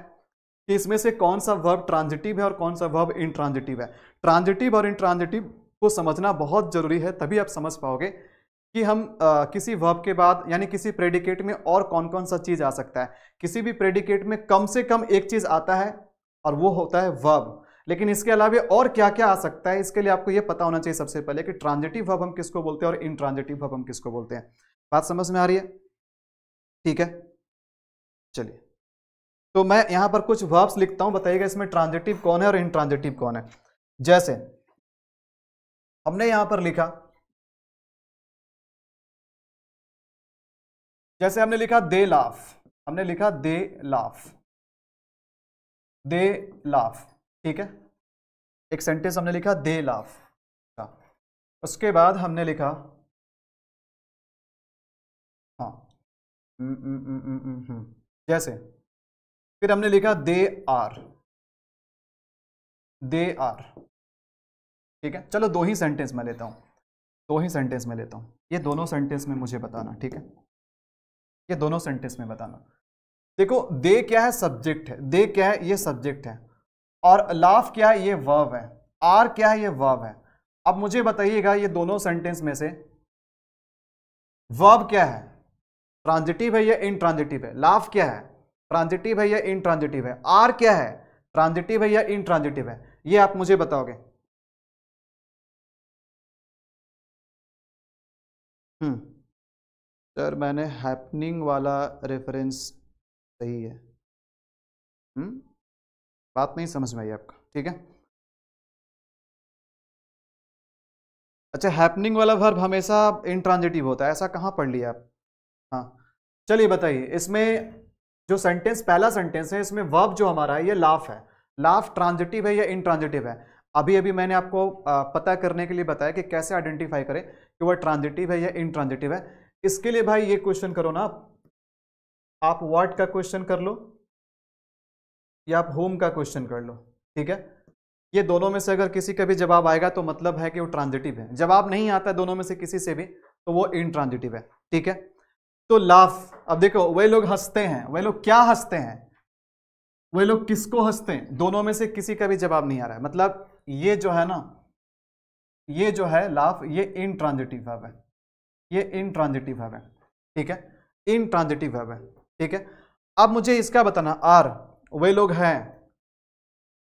कि इसमें से कौन सा वर्ब ट्रांजिटिव है और कौन सा वर्ब इन ट्रांजिटिव है ट्रांजिटिव और इन ट्रांजिटिव को समझना बहुत ज़रूरी है तभी आप समझ पाओगे कि हम आ, किसी वर्ब के बाद यानी किसी प्रेडिकेट में और कौन कौन सा चीज़ आ सकता है किसी भी प्रेडिकेट में कम से कम एक चीज़ आता है और वो होता है वर्ब लेकिन इसके अलावा और क्या क्या आ सकता है इसके लिए आपको ये पता होना चाहिए सबसे पहले कि ट्रांजिटिव वर्ब हम किसको बोलते हैं और इनट्रांजिटिव वर्ब हम किसको बोलते हैं बात समझ में आ रही है ठीक है चलिए तो मैं यहां पर कुछ वर्ब्स लिखता हूं बताइएगा इसमें ट्रांजिटिव कौन है और इनट्रांजिटिव कौन है जैसे हमने यहां पर लिखा जैसे हमने लिखा दे लाफ हमने लिखा दे लाफ दे लाफ ठीक है एक सेंटेंस हमने लिखा दे लाफ हाँ। उसके बाद हमने लिखा हाँ हम्म। जैसे फिर हमने लिखा दे आर दे आर ठीक है चलो दो ही सेंटेंस मैं लेता हूँ दो ही सेंटेंस में लेता हूँ ये दोनों सेंटेंस में मुझे बताना ठीक है ये दोनों सेंटेंस में बताना देखो दे क्या है सब्जेक्ट है दे क्या है ये सब्जेक्ट है और लाफ क्या है ये वर्व है आर क्या है ये वर्व है अब मुझे बताइएगा ये दोनों सेंटेंस में से वर्व क्या है ट्रांजिटिव है या इन ट्रांजिटिव है लाफ क्या है ट्रांजिटिव है या इन ट्रांजिटिव है आर क्या है ट्रांजिटिव है या इन ट्रांजिटिव है ये आप मुझे बताओगे हम्म। सर मैंने हैपनिंग वाला रेफरेंस सही है हुँ? हम्म? बात नहीं समझ में आई आपका ठीक है अच्छा हैपनिंग वाला वर्ब हमेशा इंट्रांजिटिव होता है ऐसा कहाँ पढ़ लिया आप हाँ चलिए बताइए इसमें जो सेंटेंस पहला सेंटेंस है इसमें वर्ब जो हमारा है ये लाफ है लाफ ट्रांजिटिव है या इंट्रांजिटिव है अभी अभी मैंने आपको पता करने के लिए बताया कि कैसे आइडेंटिफाई करें कि वह ट्रांजिटिव है या इनट्रांजिटिव है इसके लिए भाई ये क्वेश्चन करो ना आप वाट का क्वेश्चन कर लो या आप होम का क्वेश्चन कर लो ठीक है ये दोनों में से अगर किसी का भी जवाब आएगा तो मतलब है कि वो ट्रांजिटिव है जवाब नहीं आता दोनों में से किसी से भी तो वो इनट्रांजिटिव है ठीक है तो लाफ अब देखो वह लोग हंसते हैं वह लोग क्या हंसते हैं वह लोग किसको हंसते हैं दोनों में से किसी का भी जवाब नहीं आ रहा है मतलब ये जो है ना ये जो है लाफ ये इन ट्रांजिटिव वर्ब है ये इन ट्रांजिटिव वर्ब है ठीक है इन ट्रांजिटिव वर्ब है ठीक है अब मुझे इसका बताना आर वे लोग हैं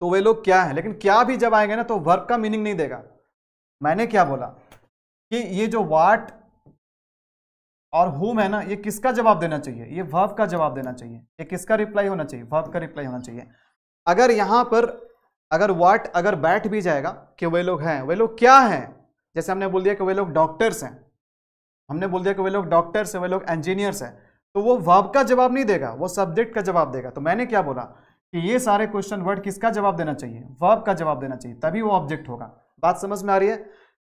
तो वे लोग क्या है लेकिन क्या भी जब आएंगे ना तो वर्क का मीनिंग नहीं देगा मैंने क्या बोला कि ये जो वाट और हुम है ना ये किसका जवाब देना चाहिए ये वर्व का जवाब देना चाहिए ये किसका रिप्लाई होना चाहिए वर्व का रिप्लाई होना चाहिए अगर यहां पर अगर वाट अगर बैठ भी जाएगा कि वे लोग हैं वे लोग क्या हैं जैसे हमने बोल दिया कि वे लोग डॉक्टर्स हैं हमने बोल दिया कि वे लोग डॉक्टर्स हैं वे लोग इंजीनियर्स हैं तो वो वर्ब का जवाब नहीं देगा वो सब्जेक्ट का जवाब देगा तो मैंने क्या बोला कि ये सारे क्वेश्चन वर्ड किसका जवाब देना चाहिए वर्ब का जवाब देना चाहिए तभी वो ऑब्जेक्ट होगा बात समझ में आ रही है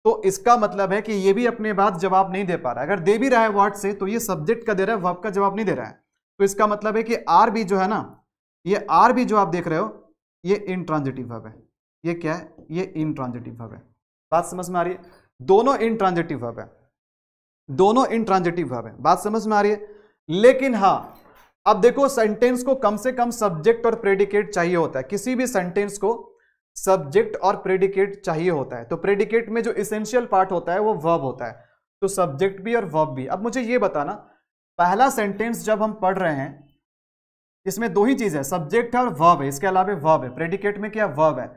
तो इसका मतलब है कि ये भी अपने बात जवाब नहीं दे पा रहा है अगर दे भी रहा है वर्ड से तो ये सब्जेक्ट का दे रहा है वर्ब का जवाब नहीं दे रहा है तो इसका मतलब है कि आर भी जो है ना ये आर भी जो आप देख रहे हो ये इनट्रांजिटिव वर्ब है ये क्या है ये इनट्रांजिटिव वर्ब है बात समझ में आ रही है दोनों इनट्रांजिटिव वर्ब है दोनों इनट्रांजिटिव वर्ब है बात समझ में आ रही है लेकिन हाँ अब देखो सेंटेंस को कम से कम सब्जेक्ट और प्रेडिकेट चाहिए होता है किसी भी सेंटेंस को सब्जेक्ट और प्रेडिकेट चाहिए होता है तो प्रेडिकेट में जो इसेंशियल पार्ट होता है वो वर्ब होता है तो सब्जेक्ट भी और वर्ब भी अब मुझे ये बताना पहला सेंटेंस जब हम पढ़ रहे हैं इसमें दो ही चीज़ है सब्जेक्ट है और वर्ब है इसके अलावा वर्ब है प्रेडिकेट में क्या वर्ब है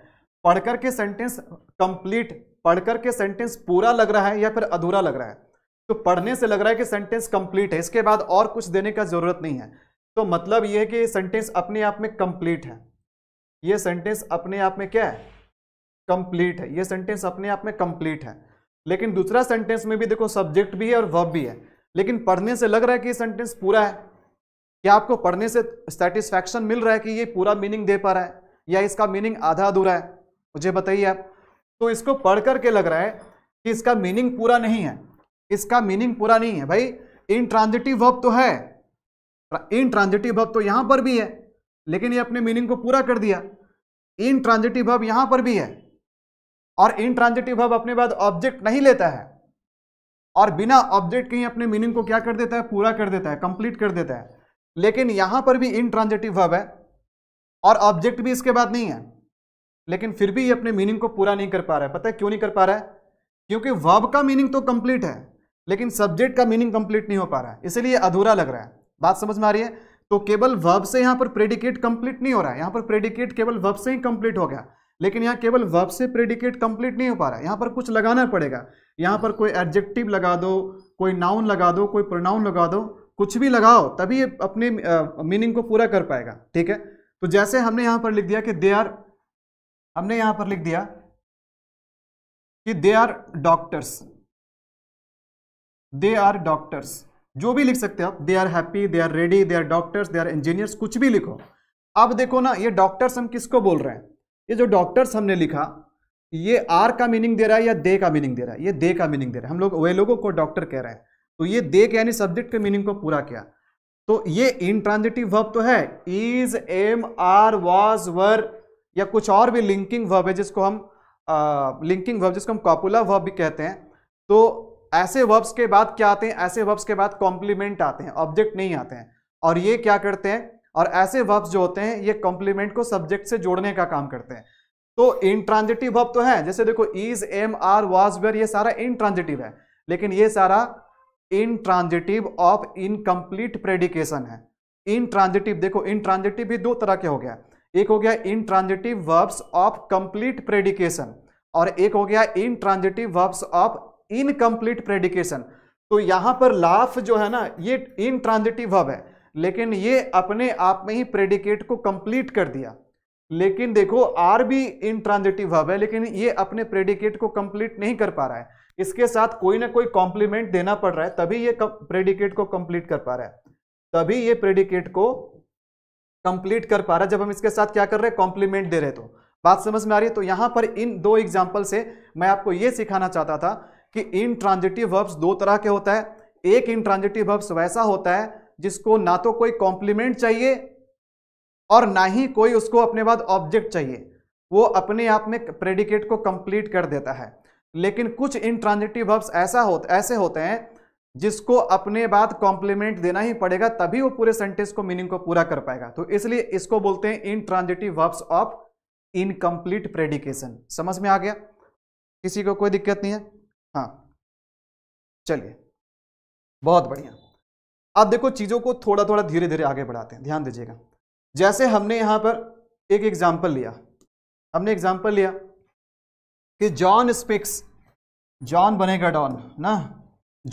पढ़कर के सेंटेंस कंप्लीट पढ़कर के सेंटेंस पूरा लग रहा है या फिर अधूरा लग रहा है तो पढ़ने से लग रहा है कि सेंटेंस कंप्लीट है इसके बाद और कुछ देने का जरूरत नहीं है तो मतलब यह है कि सेंटेंस अपने आप में कंप्लीट है यह सेंटेंस अपने आप में क्या है कंप्लीट है यह सेंटेंस अपने आप में कंप्लीट है लेकिन दूसरा सेंटेंस में भी देखो सब्जेक्ट भी है और वर्ब भी है लेकिन पढ़ने से लग रहा है कि यह सेंटेंस पूरा है क्या आपको पढ़ने से सेटिस्फैक्शन मिल रहा है कि ये पूरा मीनिंग दे पा रहा है या इसका मीनिंग आधा अधूरा है मुझे बताइए आप तो इसको पढ़ करके लग रहा है कि इसका मीनिंग पूरा नहीं है इसका मीनिंग पूरा नहीं है भाई इन ट्रांजिटिव वर्ब तो है इन ट्रांजिटिव वर्ब तो यहां पर भी है लेकिन ये अपने मीनिंग को पूरा कर दिया इन ट्रांजिटिव वर्ब यहां पर भी है और इन ट्रांजिटिव वर्ब अपने बाद ऑब्जेक्ट नहीं लेता है और बिना ऑब्जेक्ट के ही अपने मीनिंग को क्या कर देता है पूरा कर देता है कंप्लीट कर देता है लेकिन यहां पर भी ट्रांजेटिव वर्ब है और ऑब्जेक्ट भी इसके बाद नहीं है लेकिन फिर भी ये अपने मीनिंग को पूरा नहीं कर पा रहा है पता है क्यों नहीं कर पा रहा है क्योंकि वर्ब का मीनिंग तो कंप्लीट है लेकिन सब्जेक्ट का मीनिंग कंप्लीट नहीं हो पा रहा है इसलिए अधूरा लग रहा है बात समझ में आ रही है तो केवल वर्ब से यहां पर प्रेडिकेट कंप्लीट नहीं हो रहा है यहां पर प्रेडिकेट केवल वर्ब से ही कंप्लीट हो गया लेकिन यहां केवल वर्ब से प्रेडिकेट कंप्लीट नहीं हो पा रहा है यहां पर कुछ लगाना पड़ेगा यहां पर कोई एडजेक्टिव लगा दो कोई नाउन लगा दो कोई प्रोनाउन लगा दो कुछ भी लगाओ तभी अपने मीनिंग को पूरा कर पाएगा ठीक है तो जैसे हमने यहां पर लिख दिया कि दे आर हमने यहां पर लिख दिया कि they are doctors they are doctors जो भी लिख सकते हो आप they are happy they are ready they are doctors they are engineers कुछ भी लिखो अब देखो ना ये डॉक्टर्स हम किसको बोल रहे हैं ये जो डॉक्टर्स हमने लिखा ये आर का मीनिंग दे रहा है या दे का मीनिंग दे रहा है ये दे का मीनिंग दे रहा है हम लोग वे लोगों को डॉक्टर कह रहे हैं तो ये देख यानी सब्जेक्ट के मीनिंग को पूरा किया तो ये इनट्रांजिटिव वर्ब तो है is am are was were या कुछ और भी लिंकिंग वर्ब है जिसको हम लिंकिंग वर्ब जिसको हम कॉपुला वर्ब भी कहते हैं तो ऐसे वर्ब्स के बाद क्या आते हैं ऐसे वर्ब्स के बाद कॉम्प्लीमेंट आते हैं ऑब्जेक्ट नहीं आते हैं और ये क्या करते हैं और ऐसे वर्ब्स जो होते हैं ये कॉम्प्लीमेंट को सब्जेक्ट से जोड़ने का काम करते हैं तो इंट्रांजिटिव वर्ब तो है जैसे देखो is am are was were ये सारा इंट्रांजिटिव है लेकिन ये सारा इनट्रांजिटिव ऑफ इनकम्प्लीट प्रेडिकेशन है इनट्रांजिटिव देखो इनट्रांजिटिव भी दो तरह के हो गया एक हो गया intransitive verbs of complete predication और एक हो गया intransitive verbs of incomplete predication तो यहां पर लाफ जो है ना ये इनट्रांजिटिव वर्ब है लेकिन ये अपने आप में ही प्रेडिकेट को कंप्लीट कर दिया लेकिन देखो आर भी इनट्रांजिटिव वर्ब है लेकिन ये अपने प्रेडिकेट को कंप्लीट नहीं कर पा रहा है इसके साथ कोई ना कोई कॉम्प्लीमेंट देना पड़ रहा है तभी ये प्रेडिकेट को कंप्लीट कर पा रहा है तभी ये प्रेडिकेट को कंप्लीट कर पा रहा है जब हम इसके साथ क्या कर रहे हैं कॉम्प्लीमेंट दे रहे तो बात समझ में आ रही है तो यहां पर इन दो एग्जाम्पल से मैं आपको ये सिखाना चाहता था कि इन ट्रांजिटिव वर्ब्स दो तरह के होता है एक इन ट्रांजिटिव वर्ब्स वैसा होता है जिसको ना तो कोई कॉम्प्लीमेंट चाहिए और ना ही कोई उसको अपने बाद ऑब्जेक्ट चाहिए वो अपने आप में प्रेडिकेट को कंप्लीट कर देता है लेकिन कुछ इंट्रांजिटिव वर्ब्स ऐसा होते ऐसे होते हैं जिसको अपने बाद कॉम्प्लीमेंट देना ही पड़ेगा तभी वो पूरे सेंटेंस को मीनिंग को पूरा कर पाएगा तो इसलिए इसको बोलते हैं intransitive verbs of incomplete predication समझ में आ गया किसी को कोई दिक्कत नहीं है हाँ चलिए बहुत बढ़िया अब देखो चीज़ों को थोड़ा थोड़ा धीरे धीरे आगे बढ़ाते हैं ध्यान दीजिएगा जैसे हमने यहां पर एक एग्जाम्पल लिया हमने एग्जाम्पल लिया कि जॉन स्पिक्स जॉन बनेगा डॉन ना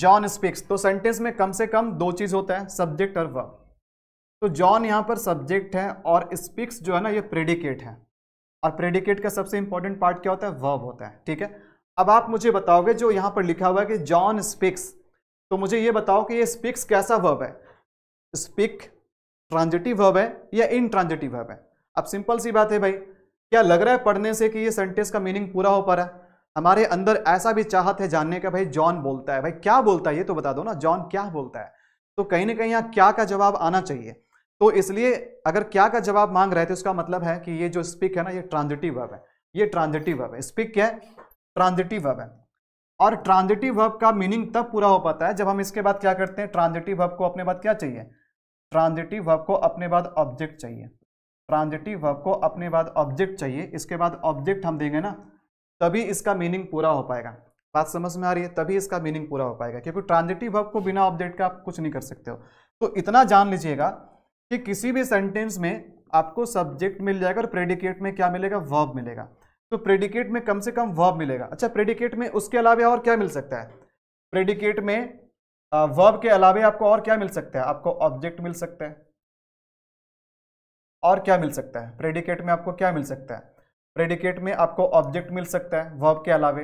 जॉन स्पिक्स तो सेंटेंस में कम से कम दो चीज़ होता है सब्जेक्ट और वर्ब तो जॉन यहां पर सब्जेक्ट है और स्पिक्स जो है ना ये प्रेडिकेट है और प्रेडिकेट का सबसे इंपॉर्टेंट पार्ट क्या होता है वर्ब होता है ठीक है अब आप मुझे बताओगे जो यहां पर लिखा हुआ है कि जॉन स्पिक्स तो मुझे ये बताओ कि ये स्पिक्स कैसा वर्ब है स्पिक ट्रांजिटिव वर्ब है या इन ट्रांजिटिव वर्ब है अब सिंपल सी बात है भाई क्या लग रहा है पढ़ने से कि ये सेंटेंस का मीनिंग पूरा हो पा रहा है हमारे अंदर ऐसा भी चाहत है जानने का भाई जॉन बोलता है भाई क्या बोलता है ये तो बता दो ना जॉन क्या बोलता है तो कहीं ना कहीं यहाँ क्या का जवाब आना चाहिए तो इसलिए अगर क्या का जवाब मांग रहे थे उसका मतलब है कि ये जो स्पीक है ना ये ट्रांजिटिव वर्ब है ये ट्रांजिटिव वर्ब है स्पीक क्या है ट्रांजिटिव वर्ब है और ट्रांजिटिव वर्ब का मीनिंग तब पूरा हो पाता है जब हम इसके बाद क्या करते हैं ट्रांजिटिव वर्ब को अपने बाद क्या चाहिए ट्रांजिटिव वर्ब को अपने बाद ऑब्जेक्ट चाहिए ट्रांजिटिव वर्ब को अपने बाद ऑब्जेक्ट चाहिए इसके बाद ऑब्जेक्ट हम देंगे ना तभी इसका मीनिंग पूरा हो पाएगा बात समझ में आ रही है तभी इसका मीनिंग पूरा हो पाएगा क्योंकि ट्रांजिटिव वर्ब को बिना ऑब्जेक्ट के आप कुछ नहीं कर सकते हो तो इतना जान लीजिएगा कि किसी भी सेंटेंस में आपको सब्जेक्ट मिल जाएगा और प्रेडिकेट में क्या मिलेगा वर्ब मिलेगा तो प्रेडिकेट में कम से कम वर्ब मिलेगा अच्छा प्रेडिकेट में उसके अलावा और क्या मिल सकता है प्रेडिकेट में वर्ब के अलावा आपको और क्या मिल सकता है आपको ऑब्जेक्ट मिल सकता है और क्या मिल सकता है प्रेडिकेट में आपको क्या मिल सकता है प्रेडिकेट में आपको ऑब्जेक्ट मिल सकता है वर्ब के अलावे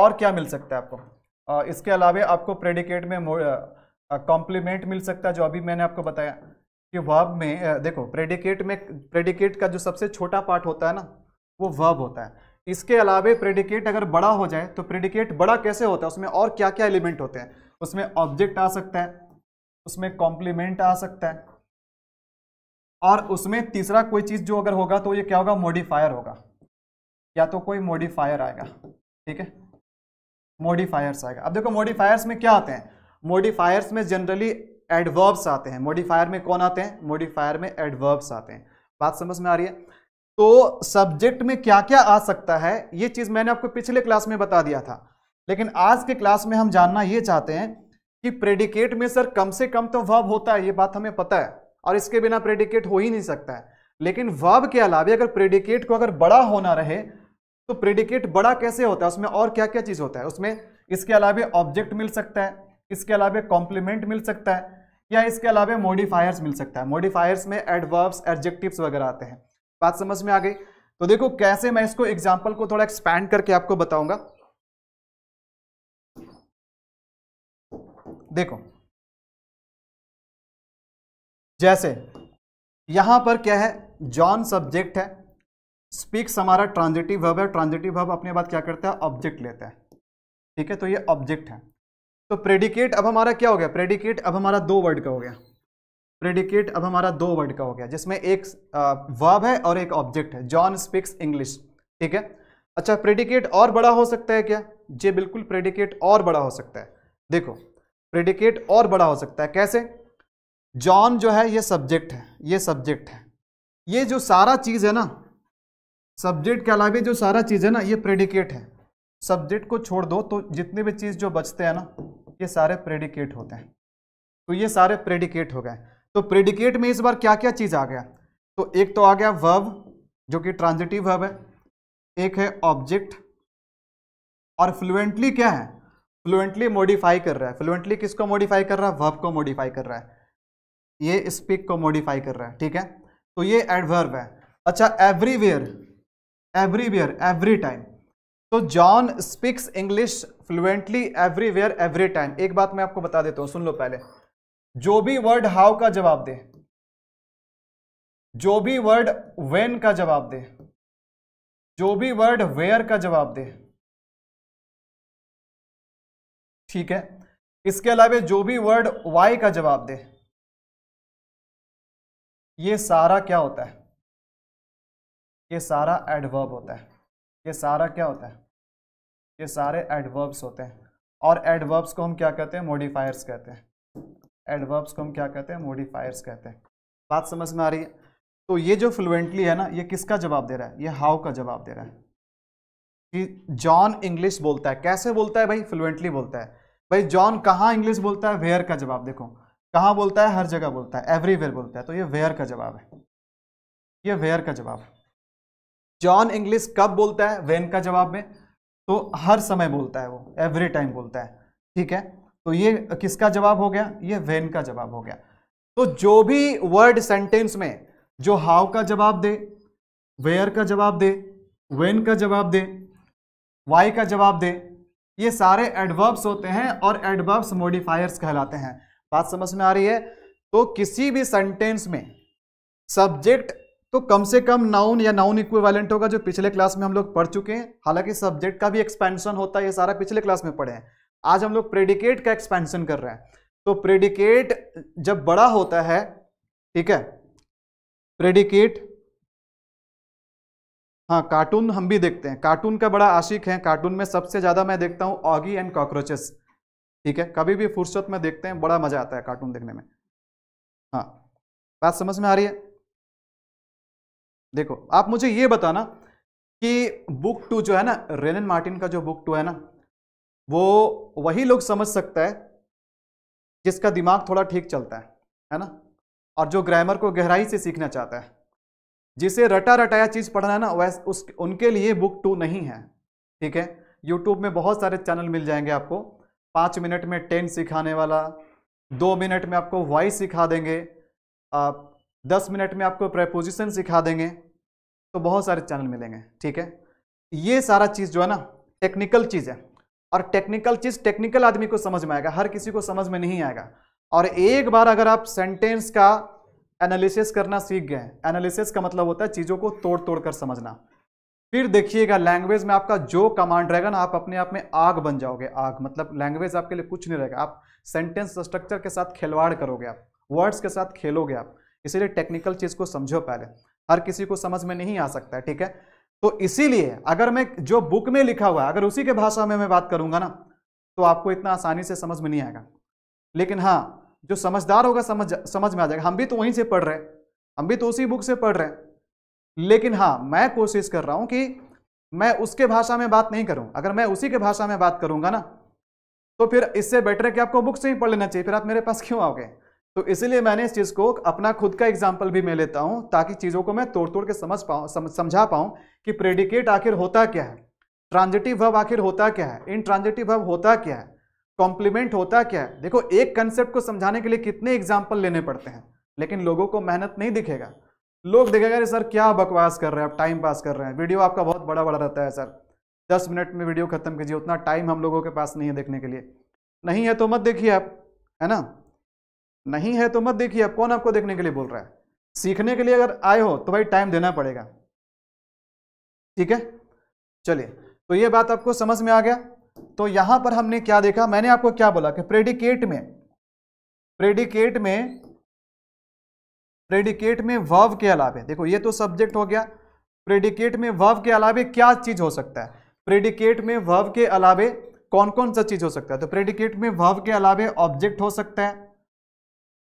और क्या मिल सकता है आपको इसके अलावे आपको प्रेडिकेट में कॉम्प्लीमेंट मिल सकता है जो अभी मैंने आपको बताया कि वर्ब में देखो प्रेडिकेट में प्रेडिकेट का जो सबसे छोटा पार्ट होता है ना वो वर्ब होता है इसके अलावे प्रेडिकेट अगर बड़ा हो जाए तो प्रेडिकेट बड़ा कैसे होता है उसमें और क्या क्या एलिमेंट होते हैं उसमें ऑब्जेक्ट आ सकता है उसमें कॉम्प्लीमेंट आ सकता है और उसमें तीसरा कोई चीज़ जो अगर होगा तो ये क्या होगा मॉडिफायर होगा या तो कोई मॉडिफायर आएगा ठीक है मॉडिफायर्स आएगा अब देखो मॉडिफायर्स में क्या आते हैं मॉडिफायर्स में जनरली एडवर्ब्स आते हैं मॉडिफायर में कौन आते हैं मॉडिफायर में एडवर्ब्स आते हैं बात समझ में आ रही है तो सब्जेक्ट में क्या क्या आ सकता है ये चीज़ मैंने आपको पिछले क्लास में बता दिया था लेकिन आज के क्लास में हम जानना ये चाहते हैं कि प्रेडिकेट में सर कम से कम तो वर्ब होता है ये बात हमें पता है और इसके बिना प्रेडिकेट हो ही नहीं सकता है लेकिन वर्ब के अलावा अगर प्रेडिकेट को अगर बड़ा होना रहे तो प्रेडिकेट बड़ा कैसे होता है उसमें और क्या क्या चीज़ होता है उसमें इसके अलावा ऑब्जेक्ट मिल सकता है इसके अलावा कॉम्प्लीमेंट मिल सकता है या इसके अलावा मॉडिफायर्स मिल सकता है मॉडिफायर्स में एडवर्ब्स एडजेक्टिव्स वगैरह आते हैं बात समझ में आ गई तो देखो कैसे मैं इसको एग्जाम्पल को थोड़ा एक्सपैंड करके आपको बताऊंगा देखो जैसे यहां पर क्या है जॉन सब्जेक्ट है स्पीक्स हमारा ट्रांजिटिव वर्ब है ट्रांजिटिव वर्ब अपने बाद क्या करता है ऑब्जेक्ट लेता है ठीक है तो ये ऑब्जेक्ट है तो प्रेडिकेट अब हमारा क्या हो गया प्रेडिकेट अब हमारा दो वर्ड का हो गया प्रेडिकेट अब हमारा दो वर्ड का हो गया जिसमें एक वर्ब है और एक ऑब्जेक्ट है जॉन स्पीक्स इंग्लिश ठीक है अच्छा प्रेडिकेट और बड़ा हो सकता है क्या जी बिल्कुल प्रेडिकेट और बड़ा हो सकता है देखो प्रेडिकेट और बड़ा हो सकता है कैसे जॉन जो है ये सब्जेक्ट है ये सब्जेक्ट है ये जो सारा चीज़ है ना सब्जेक्ट के अलावा जो सारा चीज़ है ना ये प्रेडिकेट है सब्जेक्ट को छोड़ दो तो जितने भी चीज़ जो बचते हैं ना ये सारे प्रेडिकेट होते हैं तो ये सारे प्रेडिकेट हो गए तो प्रेडिकेट में इस बार क्या क्या चीज़ आ गया तो एक तो आ गया वर्ब जो कि ट्रांजिटिव वर्ब है एक है ऑब्जेक्ट और फ्लुएंटली क्या है फ्लुएंटली मॉडिफाई कर रहा है फ्लुएंटली किसको मॉडिफाई कर रहा है वर्ब को मॉडिफाई कर रहा है ये स्पीक को मॉडिफाई कर रहा है ठीक है तो ये एडवर्ब है अच्छा एवरीवेयर एवरीवेयर एवरी टाइम तो John speaks English fluently everywhere every time एक बात मैं आपको बता देता हूं सुन लो पहले जो भी वर्ड हाउ का जवाब दे जो भी वर्ड वेन का जवाब दे जो भी वर्ड वेयर का जवाब दे ठीक है इसके अलावा जो भी वर्ड वाई का जवाब दे ये सारा क्या होता है ये सारा एडवर्ब होता है ये सारा क्या होता है ये सारे एडवर्ब्स होते हैं और एडवर्ब्स को हम क्या कहते हैं मोडिफायर्स कहते हैं एडवर्ब्स को हम क्या कहते हैं मोडिफायर्स कहते हैं बात समझ में आ रही है तो ये जो फ्लुएंटली है ना ये किसका जवाब दे रहा है ये हाउ का जवाब दे रहा है कि जॉन इंग्लिश बोलता है कैसे बोलता है भाई फ्लुएंटली बोलता है भाई जॉन कहाँ इंग्लिश बोलता है वेयर का जवाब देखो कहाँ बोलता है हर जगह बोलता है एवरीवेयर बोलता है तो ये वेयर का जवाब है ये वेयर का जवाब है जॉन इंग्लिश कब बोलता है वेन का जवाब में तो हर समय बोलता है वो एवरी टाइम बोलता है ठीक है तो ये किसका जवाब हो गया ये वेन का जवाब हो गया तो जो भी वर्ड सेंटेंस में जो हाउ का जवाब दे वेयर का जवाब दे वेन का जवाब दे वाई का जवाब दे ये सारे एडवर्ब्स होते हैं और एडवर्ब्स मोडिफायर्स कहलाते हैं बात समझ में आ रही है तो किसी भी सेंटेंस में सब्जेक्ट तो कम से कम नाउन या नाउन इक्विवेलेंट होगा जो पिछले क्लास में हम लोग पढ़ चुके हैं हालांकि सब्जेक्ट का भी एक्सपेंशन होता है ये सारा पिछले क्लास में पढ़े हैं आज हम लोग प्रेडिकेट का एक्सपेंशन कर रहे हैं तो प्रेडिकेट जब बड़ा होता है ठीक है प्रेडिकेट हाँ कार्टून हम भी देखते हैं कार्टून का बड़ा आशिक है कार्टून में सबसे ज्यादा मैं देखता हूं ऑगी एंड कॉकरोचेस ठीक है कभी भी फुर्सत में देखते हैं बड़ा मज़ा आता है कार्टून देखने में हाँ बात समझ में आ रही है देखो आप मुझे ये बताना कि बुक टू जो है ना रेनन मार्टिन का जो बुक टू है ना वो वही लोग समझ सकता है जिसका दिमाग थोड़ा ठीक चलता है है ना और जो ग्रामर को गहराई से सीखना चाहता है जिसे रटा रटाया चीज़ पढ़ना है ना वैस उस उनके लिए बुक टू नहीं है ठीक है यूट्यूब में बहुत सारे चैनल मिल जाएंगे आपको पाँच मिनट में टेन सिखाने वाला दो मिनट में आपको वाई सिखा देंगे आप दस मिनट में आपको प्रपोजिशन सिखा देंगे तो बहुत सारे चैनल मिलेंगे ठीक है ये सारा चीज़ जो है ना टेक्निकल चीज़ है और टेक्निकल चीज़ टेक्निकल आदमी को समझ में आएगा हर किसी को समझ में नहीं आएगा और एक बार अगर आप सेंटेंस का एनालिसिस करना सीख गए एनालिसिस का मतलब होता है चीज़ों को तोड़ तोड़ कर समझना फिर देखिएगा लैंग्वेज में आपका जो कमांड रहेगा ना आप अपने आप में आग बन जाओगे आग मतलब लैंग्वेज आपके लिए कुछ नहीं रहेगा आप सेंटेंस स्ट्रक्चर के साथ खिलवाड़ करोगे आप वर्ड्स के साथ खेलोगे आप इसीलिए टेक्निकल चीज़ को समझो पहले हर किसी को समझ में नहीं आ सकता है ठीक है तो इसीलिए अगर मैं जो बुक में लिखा हुआ है अगर उसी के भाषा में मैं बात करूंगा ना तो आपको इतना आसानी से समझ में नहीं आएगा लेकिन हाँ जो समझदार होगा समझ समझ में आ जाएगा हम भी तो वहीं से पढ़ रहे हैं हम भी तो उसी बुक से पढ़ रहे हैं लेकिन हाँ मैं कोशिश कर रहा हूं कि मैं उसके भाषा में बात नहीं करूं अगर मैं उसी के भाषा में बात करूंगा ना तो फिर इससे बेटर है कि आपको बुक से ही पढ़ लेना चाहिए फिर आप मेरे पास क्यों आओगे तो इसलिए मैंने इस चीज़ को अपना खुद का एग्जाम्पल भी मैं लेता हूं ताकि चीज़ों को मैं तोड़ तोड़ के समझ पाऊं समझा पाऊं कि प्रेडिकेट आखिर होता क्या है ट्रांजिटिव वर्ब आखिर होता क्या है इन ट्रांजिटिव हब होता क्या है कॉम्प्लीमेंट होता क्या है देखो एक कंसेप्ट को समझाने के लिए कितने एग्जाम्पल लेने पड़ते हैं लेकिन लोगों को मेहनत नहीं दिखेगा लोग देखेगा अरे सर क्या बकवास कर रहे हैं आप टाइम पास कर रहे हैं वीडियो आपका बहुत बड़ा बड़ा रहता है सर दस मिनट में वीडियो खत्म कीजिए उतना टाइम हम लोगों के पास नहीं है देखने के लिए नहीं है तो मत देखिए आप है ना नहीं है तो मत देखिए आप कौन आपको देखने के लिए बोल रहा है सीखने के लिए अगर आए हो तो भाई टाइम देना पड़ेगा ठीक है चलिए तो ये बात आपको समझ में आ गया तो यहां पर हमने क्या देखा मैंने आपको क्या बोला कि प्रेडिकेट में प्रेडिकेट में प्रेडिकेट में वर्व के अलावे देखो ये तो सब्जेक्ट हो गया प्रेडिकेट में वर्व के अलावे क्या चीज हो सकता है प्रेडिकेट में वर्व के अलावे कौन कौन सा चीज हो सकता है तो प्रेडिकेट में वर्व के अलावे ऑब्जेक्ट हो सकता है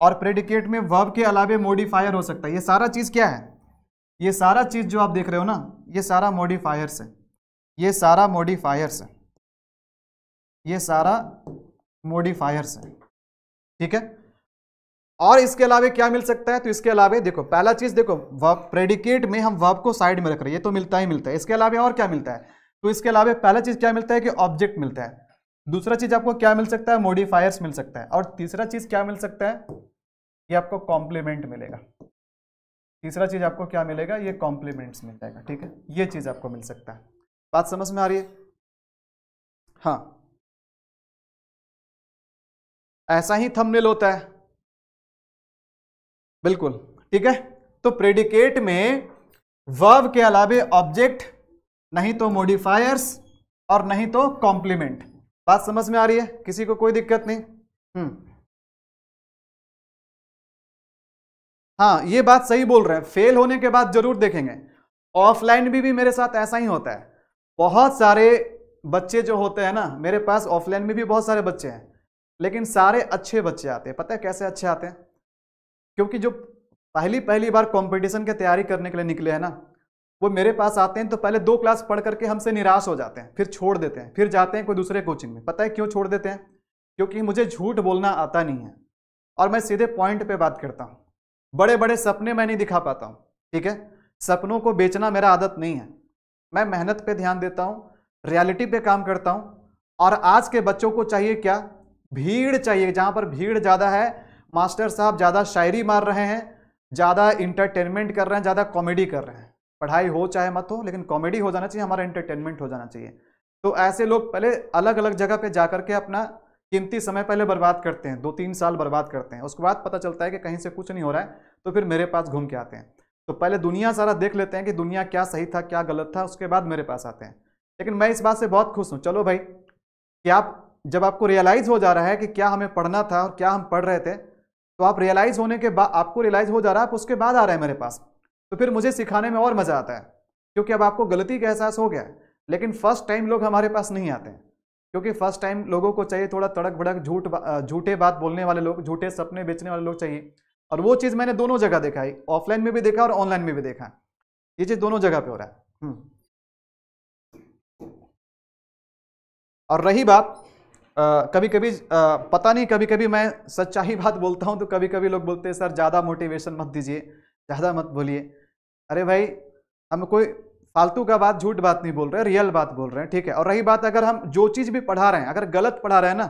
और प्रेडिकेट में वर्ब के अलावे मॉडिफायर हो सकता है ये सारा चीज़ क्या है ये सारा चीज़ जो आप देख रहे हो ना ये सारा मॉडिफायर्स है ये सारा मॉडिफायर्स है ये सारा मॉडिफायर्स है ठीक है और इसके अलावा क्या मिल सकता है तो इसके अलावा देखो पहला चीज देखो वर्ब प्रेडिकेट में हम वर्ब को साइड में रख रहे हैं तो मिलता ही मिलता है इसके अलावा और क्या मिलता है तो इसके अलावा पहला चीज क्या मिलता है कि ऑब्जेक्ट मिलता है दूसरा चीज आपको क्या मिल सकता है मोडिफायर्स मिल सकता है और तीसरा चीज क्या मिल सकता है ये आपको कॉम्प्लीमेंट मिलेगा तीसरा चीज आपको क्या मिलेगा ये कॉम्प्लीमेंट्स मिल जाएगा ठीक है ये चीज आपको मिल सकता है बात समझ में आ रही है हाँ ऐसा ही थंबनेल होता है बिल्कुल ठीक है तो प्रेडिकेट में वर्ब के अलावे ऑब्जेक्ट नहीं तो मोडिफायर्स और नहीं तो कॉम्प्लीमेंट बात समझ में आ रही है किसी को कोई दिक्कत नहीं हम्म हाँ ये बात सही बोल रहे हैं फेल होने के बाद जरूर देखेंगे ऑफलाइन भी भी मेरे साथ ऐसा ही होता है बहुत सारे बच्चे जो होते हैं ना मेरे पास ऑफलाइन में भी बहुत सारे बच्चे हैं लेकिन सारे अच्छे बच्चे आते हैं पता है कैसे अच्छे आते हैं क्योंकि जो पहली पहली बार कंपटीशन की तैयारी करने के लिए निकले हैं ना वो मेरे पास आते हैं तो पहले दो क्लास पढ़ करके हमसे निराश हो जाते हैं फिर छोड़ देते हैं फिर जाते हैं कोई दूसरे कोचिंग में पता है क्यों छोड़ देते हैं क्योंकि मुझे झूठ बोलना आता नहीं है और मैं सीधे पॉइंट पे बात करता हूँ बड़े बड़े सपने मैं नहीं दिखा पाता हूँ ठीक है सपनों को बेचना मेरा आदत नहीं है मैं मेहनत पर ध्यान देता हूँ रियलिटी पे काम करता हूँ और आज के बच्चों को चाहिए क्या भीड़ चाहिए जहाँ पर भीड़ ज़्यादा है मास्टर साहब ज़्यादा शायरी मार रहे हैं ज़्यादा इंटरटेनमेंट कर रहे हैं ज़्यादा कॉमेडी कर रहे हैं पढ़ाई हो चाहे मत हो लेकिन कॉमेडी हो जाना चाहिए हमारा इंटरटेनमेंट हो जाना चाहिए तो ऐसे लोग पहले अलग अलग जगह पे जा करके अपना कीमती समय पहले बर्बाद करते हैं दो तीन साल बर्बाद करते हैं उसके बाद पता चलता है कि कहीं से कुछ नहीं हो रहा है तो फिर मेरे पास घूम के आते हैं तो पहले दुनिया सारा देख लेते हैं कि दुनिया क्या सही था क्या गलत था उसके बाद मेरे पास आते हैं लेकिन मैं इस बात से बहुत खुश हूँ चलो भाई कि आप जब आपको रियलाइज़ हो जा रहा है कि क्या हमें पढ़ना था और क्या हम पढ़ रहे थे तो आप रियलाइज होने के बाद आपको रियलाइज हो जा रहा है आप उसके बाद आ रहा है मेरे पास तो फिर मुझे सिखाने में और मजा आता है क्योंकि अब आपको गलती का एहसास हो गया है लेकिन फर्स्ट टाइम लोग हमारे पास नहीं आते हैं क्योंकि फर्स्ट टाइम लोगों को चाहिए थोड़ा तड़क भड़क झूठ झूठे बात बोलने वाले लोग झूठे सपने बेचने वाले लोग चाहिए और वो चीज़ मैंने दोनों जगह देखा है ऑफलाइन में भी देखा और ऑनलाइन में भी देखा ये चीज़ दोनों जगह पे हो रहा है हम्म। और रही बात आ, कभी कभी आ, पता नहीं कभी कभी मैं सच्चाई बात बोलता हूँ तो कभी कभी लोग बोलते हैं सर ज़्यादा मोटिवेशन मत दीजिए ज़्यादा मत बोलिए अरे भाई हम कोई फालतू का बात झूठ बात नहीं बोल रहे रियल बात बोल रहे हैं ठीक है और रही बात अगर हम जो चीज़ भी पढ़ा रहे हैं अगर गलत पढ़ा रहे हैं ना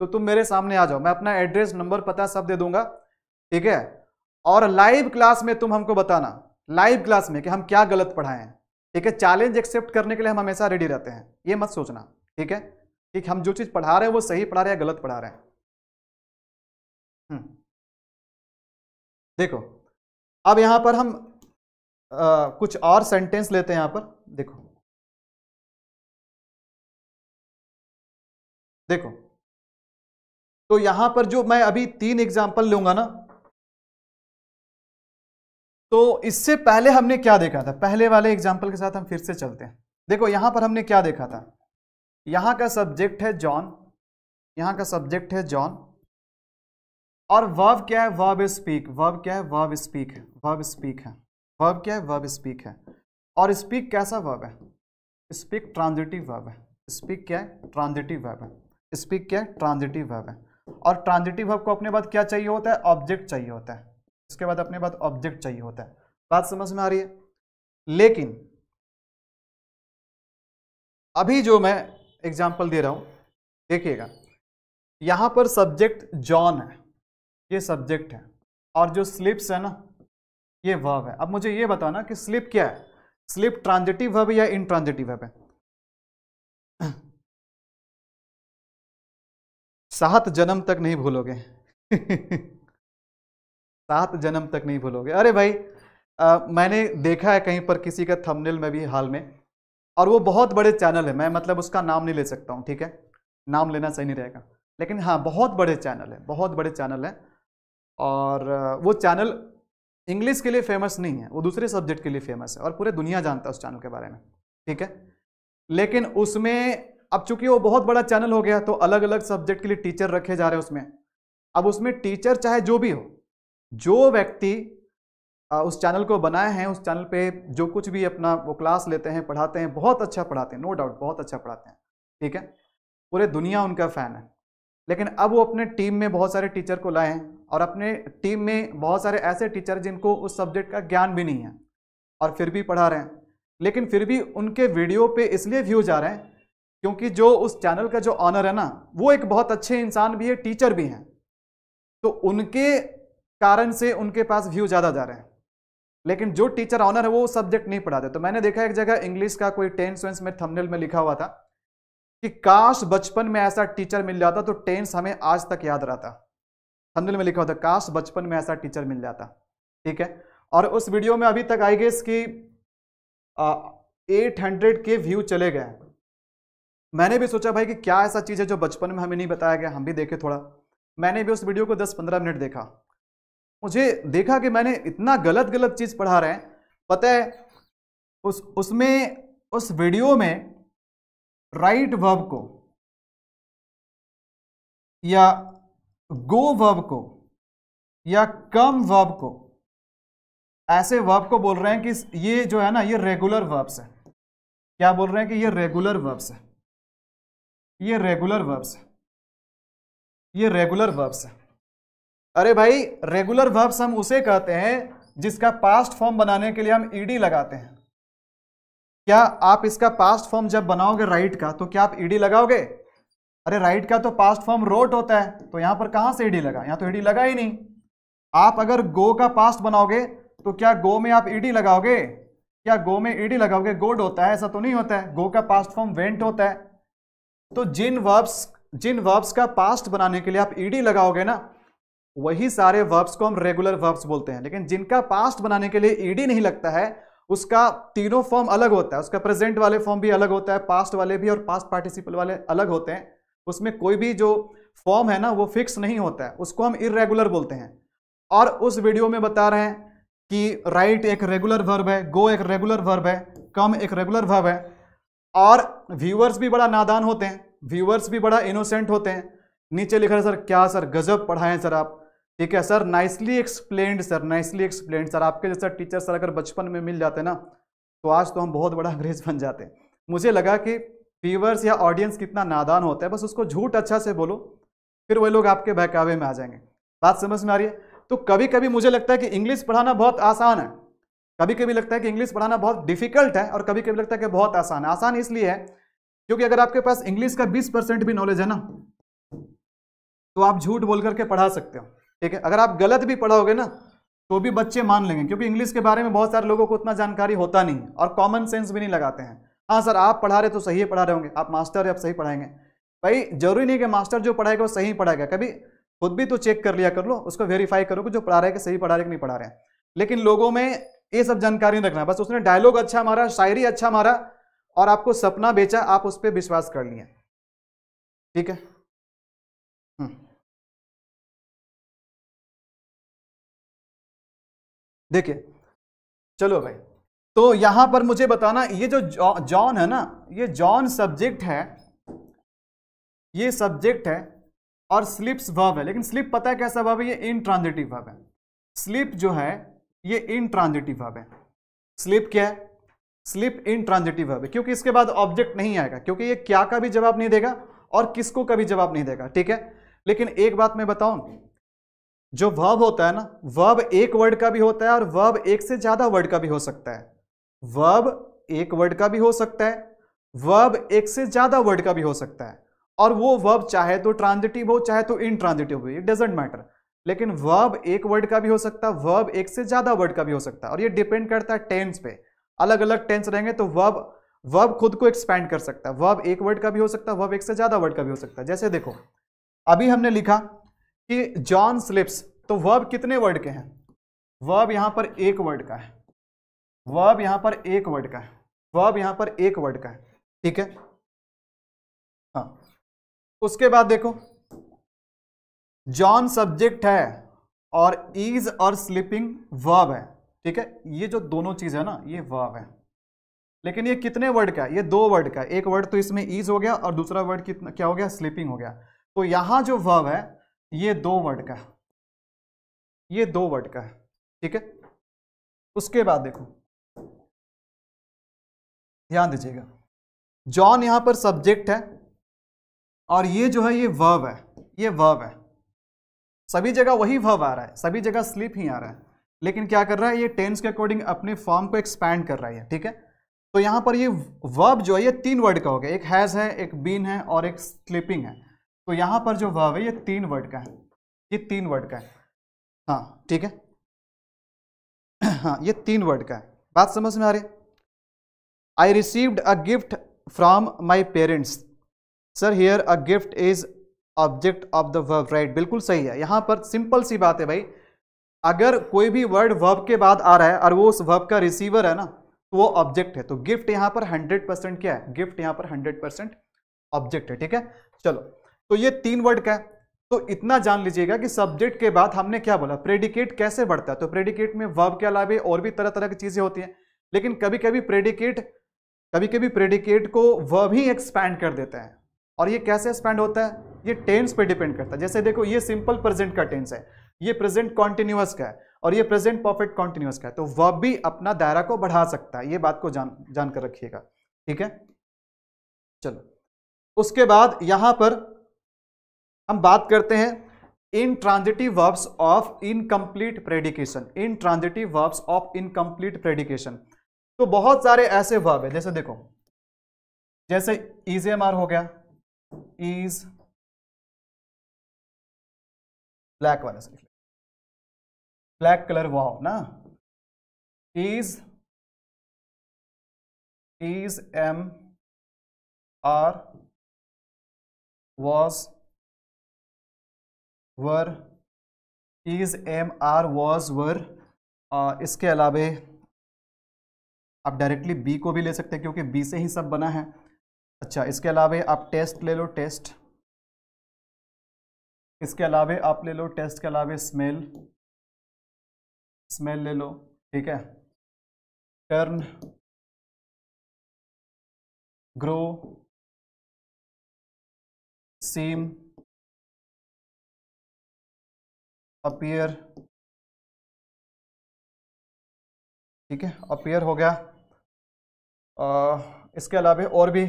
तो तुम मेरे सामने आ जाओ मैं अपना एड्रेस नंबर पता सब दे दूंगा ठीक है और लाइव क्लास में तुम हमको बताना लाइव क्लास में कि हम क्या गलत पढ़ाएं ठीक है चैलेंज एक्सेप्ट करने के लिए हम हमेशा रेडी रहते हैं ये मत सोचना ठीक है कि हम जो चीज़ पढ़ा रहे हैं वो सही पढ़ा रहे हैं गलत पढ़ा रहे हैं हम्म। देखो अब यहां पर हम आ, कुछ और सेंटेंस लेते हैं यहां पर देखो देखो तो यहां पर जो मैं अभी तीन एग्जाम्पल लूंगा ना तो इससे पहले हमने क्या देखा था पहले वाले एग्जाम्पल के साथ हम फिर से चलते हैं देखो यहां पर हमने क्या देखा था यहां का सब्जेक्ट है जॉन यहां का सब्जेक्ट है जॉन और वर्ब क्या है वर्ब स्पीक वर्ब क्या है वर्ब स्पीक है वर्ब स्पीक है वर्ब क्या है वर्ब स्पीक है और स्पीक कैसा वर्ब है स्पीक ट्रांजिटिव वर्ब है स्पीक क्या है ट्रांजिटिव वर्ब है स्पीक क्या है ट्रांजिटिव वर्ब है और ट्रांजिटिव वर्ब को अपने बाद क्या चाहिए होता है ऑब्जेक्ट चाहिए होता है इसके बाद अपने बाद ऑब्जेक्ट चाहिए होता है बात समझ में आ रही है लेकिन अभी जो मैं एग्जाम्पल दे रहा हूँ देखिएगा यहाँ पर सब्जेक्ट जॉन है ये सब्जेक्ट है और जो स्लिप्स है ना ये वर्ब है अब मुझे ये बताना कि स्लिप क्या है स्लिप ट्रांजिटिव वर्ब या इनट्रांजिटिव वर्ब है सात जन्म तक नहीं भूलोगे सात जन्म तक नहीं भूलोगे अरे भाई आ, मैंने देखा है कहीं पर किसी का थंबनेल में भी हाल में और वो बहुत बड़े चैनल है मैं मतलब उसका नाम नहीं ले सकता हूँ ठीक है नाम लेना सही नहीं रहेगा लेकिन हाँ बहुत बड़े चैनल है बहुत बड़े चैनल है और वो चैनल इंग्लिश के लिए फेमस नहीं है वो दूसरे सब्जेक्ट के लिए फेमस है और पूरे दुनिया जानता है उस चैनल के बारे में ठीक है लेकिन उसमें अब चूंकि वो बहुत बड़ा चैनल हो गया तो अलग अलग सब्जेक्ट के लिए टीचर रखे जा रहे हैं उसमें अब उसमें टीचर चाहे जो भी हो जो व्यक्ति उस चैनल को बनाए हैं उस चैनल पे जो कुछ भी अपना वो क्लास लेते हैं पढ़ाते हैं बहुत अच्छा पढ़ाते हैं नो डाउट बहुत अच्छा पढ़ाते हैं ठीक है पूरे दुनिया उनका फ़ैन है लेकिन अब वो अपने टीम में बहुत सारे टीचर को लाए हैं और अपने टीम में बहुत सारे ऐसे टीचर जिनको उस सब्जेक्ट का ज्ञान भी नहीं है और फिर भी पढ़ा रहे हैं लेकिन फिर भी उनके वीडियो पर इसलिए व्यूज आ रहे हैं क्योंकि जो उस चैनल का जो ऑनर है ना वो एक बहुत अच्छे इंसान भी है टीचर भी हैं तो उनके कारण से उनके पास व्यू ज़्यादा जा रहे हैं लेकिन जो टीचर ऑनर है वो सब्जेक्ट नहीं पढ़ाते तो मैंने देखा एक जगह इंग्लिश का कोई टेंस वेंस में थमनेल में लिखा हुआ था कि काश बचपन में ऐसा टीचर मिल जाता तो टेंस हमें आज तक याद रहता थमनेल में लिखा हुआ था काश बचपन में ऐसा टीचर मिल जाता ठीक है और उस वीडियो में अभी तक आई गेस की एट हंड्रेड के व्यू चले गए मैंने भी सोचा भाई कि क्या ऐसा चीज़ है जो बचपन में हमें नहीं बताया गया हम भी देखे थोड़ा मैंने भी उस वीडियो को दस पंद्रह मिनट देखा मुझे देखा कि मैंने इतना गलत गलत चीज़ पढ़ा रहे हैं पता है उस उसमें उस वीडियो में राइट वर्ब को या गो वर्ब को या कम वर्ब को ऐसे वर्ब को बोल रहे हैं कि ये जो है ना ये रेगुलर वर्ब्स है क्या बोल रहे हैं कि ये रेगुलर वर्ब्स है ये रेगुलर वर्ब्स है ये रेगुलर वर्ब्स है अरे भाई रेगुलर वर्ब्स हम उसे कहते हैं जिसका पास्ट फॉर्म बनाने के लिए हम ईडी लगाते हैं क्या आप इसका पास्ट फॉर्म जब बनाओगे राइट का तो क्या आप ईडी लगाओगे अरे राइट का तो पास्ट फॉर्म रोट होता है तो यहां पर कहां से ईडी लगा यहां तो ईडी लगा ही नहीं आप अगर गो का पास्ट बनाओगे तो क्या गो में आप ईडी लगाओगे क्या गो में ईडी लगाओगे गोड होता है ऐसा तो नहीं होता है गो का पास्ट फॉर्म वेंट होता है तो जिन वर्ब्स जिन वर्ब्स का पास्ट बनाने के लिए आप ईडी लगाओगे ना वही सारे वर्ब्स को हम रेगुलर वर्ब्स बोलते हैं लेकिन जिनका पास्ट बनाने के लिए ईडी नहीं लगता है उसका तीनों फॉर्म अलग होता है उसका प्रेजेंट वाले फॉर्म भी अलग होता है पास्ट वाले भी और पास्ट पार्टिसिपल वाले अलग होते हैं उसमें कोई भी जो फॉर्म है ना वो फिक्स नहीं होता है उसको हम इरेगुलर बोलते हैं और उस वीडियो में बता रहे हैं कि राइट एक रेगुलर वर्ब है गो एक रेगुलर वर्ब है कम एक रेगुलर वर्ब है और व्यूअर्स भी बड़ा नादान होते हैं व्यूअर्स भी बड़ा इनोसेंट होते हैं नीचे लिखा है सर क्या सर गजब पढ़ाएं सर आप ठीक है sir nicely explain sir nicely explain sir आपके जैसा टीचर सर अगर बचपन में मिल जाते ना तो आज तो हम बहुत बड़ा अंग्रेज बन जाते मुझे लगा कि व्यूवर्स या ऑडियंस कितना नादान होता है बस उसको झूठ अच्छा से बोलो फिर वह लोग आपके बहकावे में आ जाएंगे बात समझ में आ रही है तो कभी कभी मुझे लगता है कि इंग्लिश पढ़ाना बहुत आसान है कभी कभी लगता है कि इंग्लिश पढ़ाना बहुत डिफिकल्ट है और कभी कभी लगता है कि बहुत आसान है आसान इसलिए है क्योंकि अगर आपके पास इंग्लिश का बीस परसेंट भी नॉलेज है ना तो आप झूठ बोल करके पढ़ा सकते हो ठीक है अगर आप गलत भी पढ़ाओगे ना तो भी बच्चे मान लेंगे क्योंकि इंग्लिश के बारे में बहुत सारे लोगों को उतना जानकारी होता नहीं और कॉमन सेंस भी नहीं लगाते हैं हाँ सर आप पढ़ा रहे तो सही पढ़ा रहे होंगे आप मास्टर आप सही पढ़ाएंगे भाई जरूरी नहीं कि मास्टर जो पढ़ाएगा वो सही पढ़ाएगा कभी खुद भी तो चेक कर लिया कर लो उसको वेरीफाई करो कि जो पढ़ा रहे हैं कि सही पढ़ा रहे कि नहीं पढ़ा रहे हैं लेकिन लोगों में ये सब जानकारी नहीं रखना बस उसने डायलॉग अच्छा मारा शायरी अच्छा मारा और आपको सपना बेचा आप उस पर विश्वास कर लिए ठीक है देखिए चलो भाई तो यहां पर मुझे बताना ये जो जॉन है ना ये जॉन सब्जेक्ट है ये सब्जेक्ट है और स्लिप्स वर्ब है लेकिन स्लिप पता है कैसा वर्ब है ये इनट्रांजिटिव वर्ब है स्लिप जो है ये इनट्रांजिटिव वर्ब है स्लिप क्या है स्लिप इनट्रांजिटिव वर्ब है क्योंकि इसके बाद ऑब्जेक्ट नहीं आएगा क्योंकि ये क्या का भी जवाब नहीं देगा और किसको का भी जवाब नहीं देगा ठीक है लेकिन एक बात मैं बताऊं जो वर्ब होता है ना वर्ब एक वर्ड का भी होता है और वर्ब एक से ज़्यादा वर्ड का भी हो सकता है वर्ब एक वर्ड का भी हो सकता है वर्ब एक से ज़्यादा वर्ड का भी हो सकता है और वो वर्ब चाहे तो ट्रांजिटिव हो चाहे तो इन ट्रांजिटिव हो इट डजेंट मैटर लेकिन वर्ब एक वर्ड का भी हो सकता है वर्ब एक से ज़्यादा वर्ड का भी हो सकता है और ये डिपेंड करता है टेंस पे अलग अलग टेंस रहेंगे तो वर्ब वर्ब खुद को एक्सपेंड कर सकता है वर्ब एक वर्ड का भी हो सकता है वर्ब एक से ज़्यादा वर्ड का भी हो सकता है जैसे देखो अभी हमने लिखा कि जॉन स्लिप्स तो वर्ब कितने वर्ड के हैं वर्ब यहां पर एक वर्ड का है वर्ब यहां पर एक वर्ड का है वर्ब यहां पर एक वर्ड का है ठीक है हाँ उसके बाद देखो जॉन सब्जेक्ट है और इज और स्लिपिंग वर्ब है ठीक है ये जो दोनों चीज़ है ना ये वर्ब है लेकिन ये कितने वर्ड का है ये दो वर्ड का एक वर्ड तो इसमें ईज हो गया और दूसरा वर्ड कितना क्या हो गया स्लिपिंग हो गया तो यहां जो वर्ब है ये दो वर्ड का ये दो वर्ड का है ठीक है उसके बाद देखो ध्यान दीजिएगा जॉन यहां पर सब्जेक्ट है और ये जो है ये वर्व है ये वर्व है सभी जगह वही वर्व आ रहा है सभी जगह स्लिप ही आ रहा है लेकिन क्या कर रहा है ये टेंस के अकॉर्डिंग अपने फॉर्म को एक्सपैंड कर रहा है ठीक है तो यहां पर ये वर्ब जो है ये तीन वर्ड का हो गया एक हैज़ है एक बीन है और एक स्लिपिंग है तो यहां पर जो वर्ब है ये तीन वर्ड का है ये तीन वर्ड का है हाँ ठीक है हाँ ये तीन वर्ड का है बात समझ में आ रही I received a gift from my parents sir here a gift is object of the verb right बिल्कुल सही है यहां पर सिंपल सी बात है भाई अगर कोई भी वर्ड वर्ब के बाद आ रहा है और वो उस वर्ब का रिसीवर है ना तो वो ऑब्जेक्ट है तो गिफ्ट यहां पर हंड्रेड परसेंट क्या है गिफ्ट यहां पर हंड्रेड परसेंट ऑब्जेक्ट है ठीक है चलो तो ये तीन वर्ड का तो इतना जान लीजिएगा कि सब्जेक्ट के बाद हमने क्या बोला प्रेडिकेट कैसे बढ़ता है तो प्रेडिकेट में वर्ब के अलावा और भी तरह तरह की चीज़ें होती हैं लेकिन कभी कभी प्रेडिकेट कभी कभी प्रेडिकेट को वर्ब ही एक्सपैंड कर देते हैं और ये कैसे एक्सपैंड होता है ये टेंस पे डिपेंड करता है जैसे देखो ये सिंपल प्रेजेंट का टेंस है ये प्रेजेंट कॉन्टिन्यूस का है और ये प्रेजेंट परफेक्ट कॉन्टिन्यूस का है तो वर्ब भी अपना दायरा को बढ़ा सकता है ये बात को जान जानकर रखिएगा ठीक है चलो उसके बाद यहां पर हम बात करते हैं intransitive verbs of incomplete predication intransitive verbs of incomplete predication तो बहुत सारे ऐसे वर्ब है जैसे देखो जैसे इज एम आर हो गया इज ब्लैक वाले से ब्लैक कलर वाओ ना is is am are was were is am are was were इसके अलावे आप डायरेक्टली बी को भी ले सकते हैं क्योंकि बी से ही सब बना है अच्छा इसके अलावे आप टेस्ट ले लो टेस्ट इसके अलावे आप ले लो टेस्ट के अलावे स्मेल स्मेल ले लो ठीक है टर्न ग्रो सीम अपियर ठीक है अपीयर हो गया आ, इसके अलावा और भी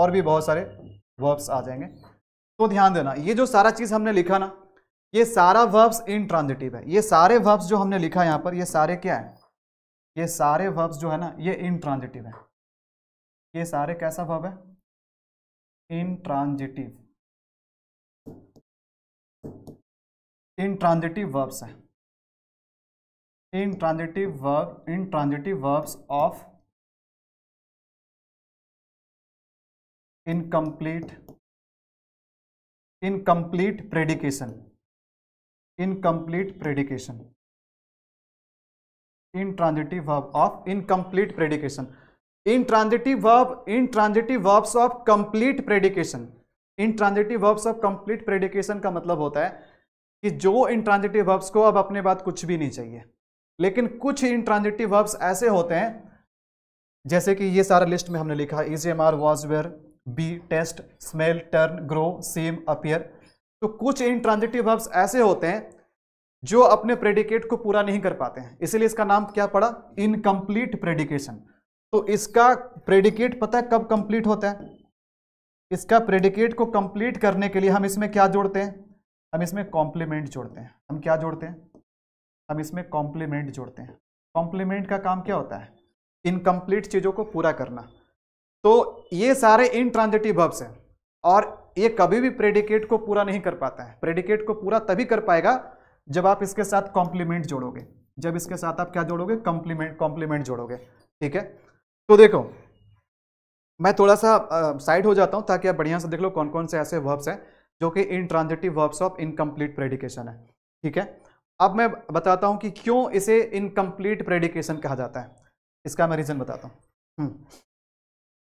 और भी बहुत सारे वर्ब्स आ जाएंगे तो ध्यान देना ये जो सारा चीज़ हमने लिखा ना ये सारा वर्ब्स इनट्रांजिटिव है ये सारे वर्ब्स जो हमने लिखा यहाँ पर ये सारे क्या है ये सारे वर्ब्स जो है ना ये इनट्रांजिटिव है ये सारे कैसा वर्ब है इनट्रांजिटिव इन ट्रांजिटिव वर्ब्स हैं transitive verb intransitive verbs of incomplete incomplete predication incomplete predication intransitive verb of incomplete predication intransitive verb intransitive verbs of complete predication intransitive verbs of complete predication का मतलब होता है कि जो intransitive verbs को अब अपने बाद कुछ भी नहीं चाहिए लेकिन कुछ इंट्रांजिटिव वर्ब्स ऐसे होते हैं जैसे कि ये सारा लिस्ट में हमने लिखा is am are was were be taste smell turn grow seem appear तो कुछ इंट्रांजिटिव वर्ब्स ऐसे होते हैं जो अपने प्रेडिकेट को पूरा नहीं कर पाते हैं इसीलिए इसका नाम क्या पड़ा इनकम्प्लीट प्रेडिकेशन तो इसका प्रेडिकेट पता है कब कंप्लीट होता है इसका प्रेडिकेट को कंप्लीट करने के लिए हम इसमें क्या जोड़ते हैं हम इसमें कॉम्प्लीमेंट जोड़ते हैं हम क्या जोड़ते हैं हम इसमें कॉम्प्लीमेंट जोड़ते हैं कॉम्प्लीमेंट का काम क्या होता है इनकम्प्लीट चीज़ों को पूरा करना तो ये सारे इनट्रांजिटिव वर्ब्स हैं और ये कभी भी प्रेडिकेट को पूरा नहीं कर पाता है प्रेडिकेट को पूरा तभी कर पाएगा जब आप इसके साथ कॉम्प्लीमेंट जोड़ोगे जब इसके साथ आप क्या जोड़ोगे कॉम्प्लीमेंट कॉम्प्लीमेंट जोड़ोगे ठीक है तो देखो मैं थोड़ा सा साइड हो जाता हूँ ताकि आप बढ़िया से देख लो कौन कौन से ऐसे वर्ब्स हैं जो कि इन intransitive verbs of incomplete predication है ठीक है अब मैं बताता हूँ कि क्यों इसे इनकम्प्लीट प्रेडिकेशन कहा जाता है इसका मैं रीज़न बताता हूँ हम्म।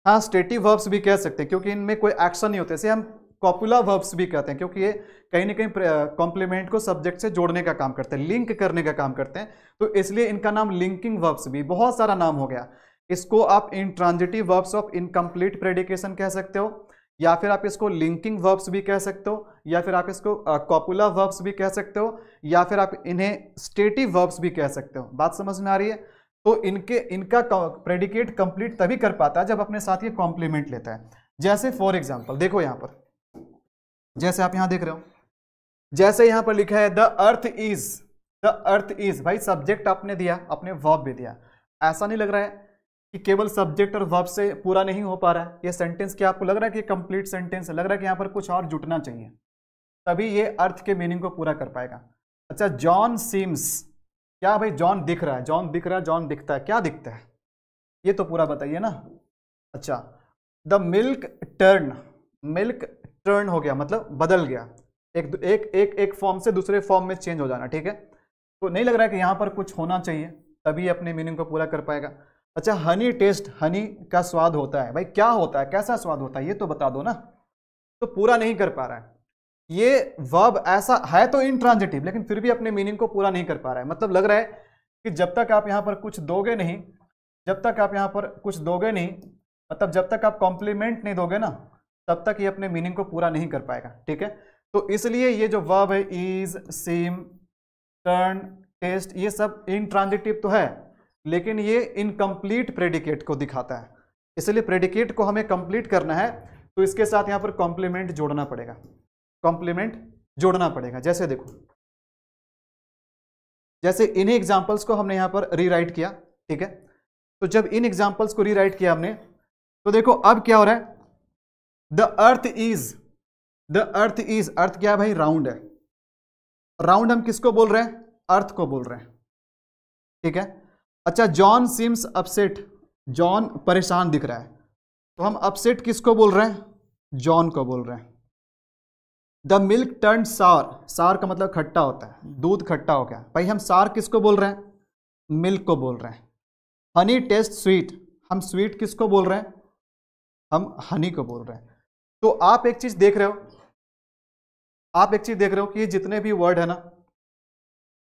हाँ स्टेटिव वर्ब्स भी कह सकते हैं क्योंकि इनमें कोई एक्शन नहीं होते इसे हम कॉपुला वर्ब्स भी कहते हैं क्योंकि ये कहीं ना कहीं कॉम्प्लीमेंट को सब्जेक्ट से जोड़ने का काम करते हैं लिंक करने का काम करते हैं तो इसलिए इनका नाम लिंकिंग वर्ब्स भी बहुत सारा नाम हो गया इसको आप intransitive verbs of incomplete predication कह सकते हो या फिर आप इसको लिंकिंग वर्ब्स भी कह सकते हो या फिर आप इसको कॉपुलर वर्ब्स भी कह सकते हो या फिर आप इन्हें स्टेटिव वर्ब्स भी कह सकते हो बात समझ में आ रही है तो इनके इनका प्रेडिकेट कंप्लीट तभी कर पाता है जब अपने साथ ये कॉम्प्लीमेंट लेता है जैसे फॉर एग्जाम्पल देखो यहां पर जैसे आप यहां देख रहे हो जैसे यहां पर लिखा है the earth is the earth is भाई सब्जेक्ट आपने दिया अपने वर्ब भी दिया ऐसा नहीं लग रहा है कि केवल सब्जेक्ट और वर्ब से पूरा नहीं हो पा रहा है यह सेंटेंस क्या आपको लग रहा है कि कंप्लीट सेंटेंस है लग रहा है कि यहाँ पर कुछ और जुटना चाहिए तभी ये अर्थ के मीनिंग को पूरा कर पाएगा अच्छा जॉन सीम्स क्या भाई जॉन दिख रहा है जॉन दिख रहा है जॉन दिखता है क्या दिखता है ये तो पूरा बताइए ना अच्छा the milk turn milk turn हो गया मतलब बदल गया एक एक एक एक फॉर्म से दूसरे फॉर्म में चेंज हो जाना ठीक है तो नहीं लग रहा है कि यहाँ पर कुछ होना चाहिए तभी अपने मीनिंग को पूरा कर पाएगा अच्छा हनी टेस्ट हनी का स्वाद होता है भाई क्या होता है कैसा स्वाद होता है ये तो बता दो ना तो पूरा नहीं कर पा रहा है ये वर्ब ऐसा है तो इंट्रांजिटिव लेकिन फिर भी अपने मीनिंग को पूरा नहीं कर पा रहा है मतलब लग रहा है कि जब तक आप यहाँ पर कुछ दोगे नहीं जब तक आप यहाँ पर कुछ दोगे नहीं मतलब जब तक आप कॉम्प्लीमेंट नहीं दोगे ना तब तक ये अपने मीनिंग को पूरा नहीं कर पाएगा ठीक है तो इसलिए ये जो वर्ब है इज सेम टर्न टेस्ट ये सब इंट्रांजिटिव तो है लेकिन ये इनकम्प्लीट प्रेडिकेट को दिखाता है इसलिए प्रेडिकेट को हमें कंप्लीट करना है तो इसके साथ यहाँ पर कॉम्प्लीमेंट जोड़ना पड़ेगा कॉम्प्लीमेंट जोड़ना पड़ेगा जैसे देखो जैसे इन्हीं एग्जाम्पल्स को हमने यहाँ पर रीराइट किया ठीक है तो जब इन एग्जाम्पल्स को रीराइट किया हमने तो देखो अब क्या हो रहा है the earth is the earth is earth क्या है भाई राउंड है राउंड हम किसको बोल रहे हैं अर्थ को बोल रहे हैं ठीक है अच्छा जॉन सिम्स अपसेट जॉन परेशान दिख रहा है तो हम अपसेट किसको बोल रहे हैं जॉन को बोल रहे हैं द मिल्क टर्न सार सार का मतलब खट्टा होता है दूध खट्टा हो गया भाई हम सार किसको बोल रहे हैं मिल्क को बोल रहे हैं हनी टेस्ट स्वीट हम स्वीट किसको बोल रहे हैं हम हनी को बोल रहे हैं तो आप एक चीज़ देख रहे हो आप एक चीज़ देख रहे हो कि ये जितने भी वर्ड है ना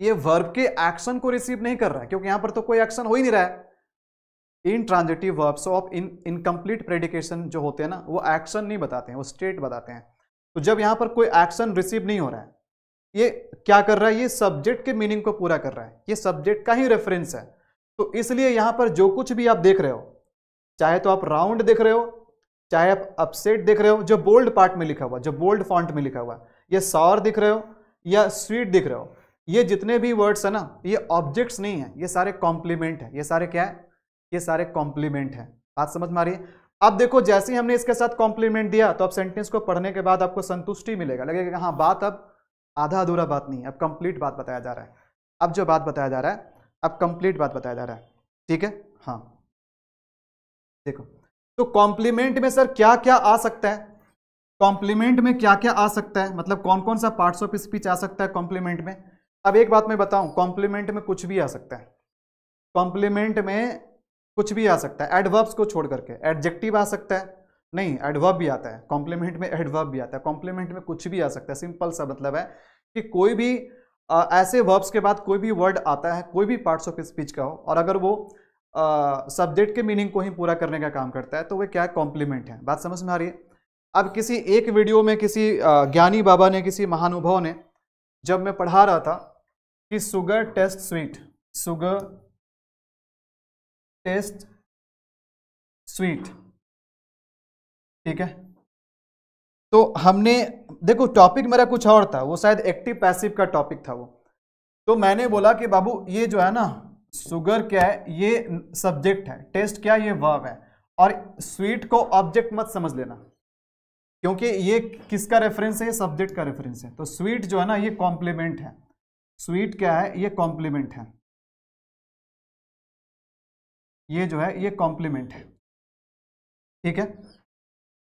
ये वर्ब के एक्शन को रिसीव नहीं कर रहा है क्योंकि यहां पर तो कोई एक्शन हो ही नहीं रहा है intransitive verbs of in incomplete predication जो होते हैं ना वो एक्शन नहीं बताते हैं वो स्टेट बताते हैं तो जब यहाँ पर कोई एक्शन रिसीव नहीं हो रहा है ये क्या कर रहा है ये सब्जेक्ट के मीनिंग को पूरा कर रहा है ये सब्जेक्ट का ही रेफरेंस है तो इसलिए यहां पर जो कुछ भी आप देख रहे हो चाहे तो आप राउंड देख रहे हो चाहे आप अपसेट देख रहे हो जो बोल्ड पार्ट में लिखा हुआ जो बोल्ड फॉन्ट में लिखा हुआ या सॉर दिख रहे हो या स्वीट दिख रहे हो ये जितने भी वर्ड्स है ना ये ऑब्जेक्ट्स नहीं है ये सारे कॉम्प्लीमेंट है ये सारे क्या है ये सारे कॉम्प्लीमेंट है बात समझ में आ रही है अब देखो जैसे ही हमने इसके साथ कॉम्प्लीमेंट दिया तो अब सेंटेंस को पढ़ने के बाद आपको संतुष्टि मिलेगा लगेगा हाँ बात अब आधा अधूरा बात नहीं है अब कंप्लीट बात बताया जा रहा है अब जो बात बताया जा रहा है अब कंप्लीट बात बताया जा रहा है ठीक है हाँ देखो तो कॉम्प्लीमेंट में सर क्या क्या आ सकता है कॉम्प्लीमेंट में क्या क्या आ सकता है मतलब कौन कौन सा पार्ट्स ऑफ स्पीच आ सकता है कॉम्प्लीमेंट में अब एक बात मैं बताऊं कॉम्प्लीमेंट में कुछ भी आ सकता है कॉम्प्लीमेंट में कुछ भी आ सकता है एडवर्ब्स को छोड़ करके एडजेक्टिव आ सकता है नहीं एडवर्ब भी आता है कॉम्प्लीमेंट में एडवर्ब भी आता है कॉम्प्लीमेंट में कुछ भी आ सकता है सिंपल सा मतलब है कि कोई भी आ, ऐसे वर्ब्स के बाद कोई भी वर्ड आता है कोई भी पार्ट्स ऑफ स्पीच का हो और अगर वो सब्जेक्ट के मीनिंग को ही पूरा करने का काम करता है तो वह क्या कॉम्प्लीमेंट है बात समझ में आ रही है अब किसी एक वीडियो में किसी ज्ञानी बाबा ने किसी महानुभव ने जब मैं पढ़ा रहा था कि sugar taste sweet sugar taste sweet ठीक है तो हमने देखो टॉपिक मेरा कुछ और था वो शायद एक्टिव पैसिव का टॉपिक था वो तो मैंने बोला कि बाबू ये जो है ना सुगर क्या है ये सब्जेक्ट है टेस्ट क्या ये वर्ब है और स्वीट को ऑब्जेक्ट मत समझ लेना क्योंकि ये किसका रेफरेंस है ये सब्जेक्ट का रेफरेंस है तो स्वीट जो है ना ये कॉम्प्लीमेंट है स्वीट क्या है ये कॉम्प्लीमेंट है ये जो है ये कॉम्प्लीमेंट है ठीक है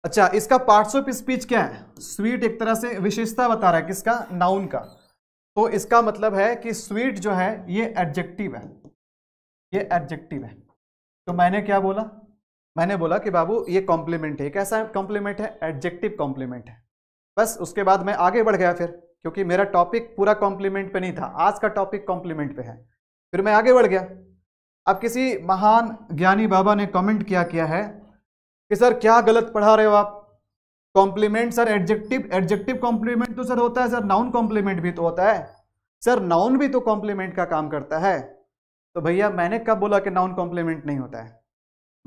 अच्छा इसका पार्ट्स ऑफ स्पीच क्या है स्वीट एक तरह से विशेषता बता रहा है किसका नाउन का तो इसका मतलब है कि स्वीट जो है ये एडजेक्टिव है ये एडजेक्टिव है तो मैंने क्या बोला मैंने बोला कि बाबू ये कॉम्प्लीमेंट है कैसा कॉम्प्लीमेंट है एडजेक्टिव कॉम्प्लीमेंट है बस उसके बाद मैं आगे बढ़ गया फिर क्योंकि मेरा टॉपिक पूरा कॉम्प्लीमेंट पे नहीं था आज का टॉपिक कॉम्प्लीमेंट पे है फिर मैं आगे बढ़ गया अब किसी महान ज्ञानी बाबा ने कमेंट किया किया है कि सर क्या गलत पढ़ा रहे हो आप complement sir adjective adjective complement तो सर होता है सर नाउन कॉम्प्लीमेंट भी तो होता है सर नाउन भी तो कॉम्प्लीमेंट का काम करता है तो भैया मैंने कब बोला कि नाउन कॉम्प्लीमेंट नहीं होता है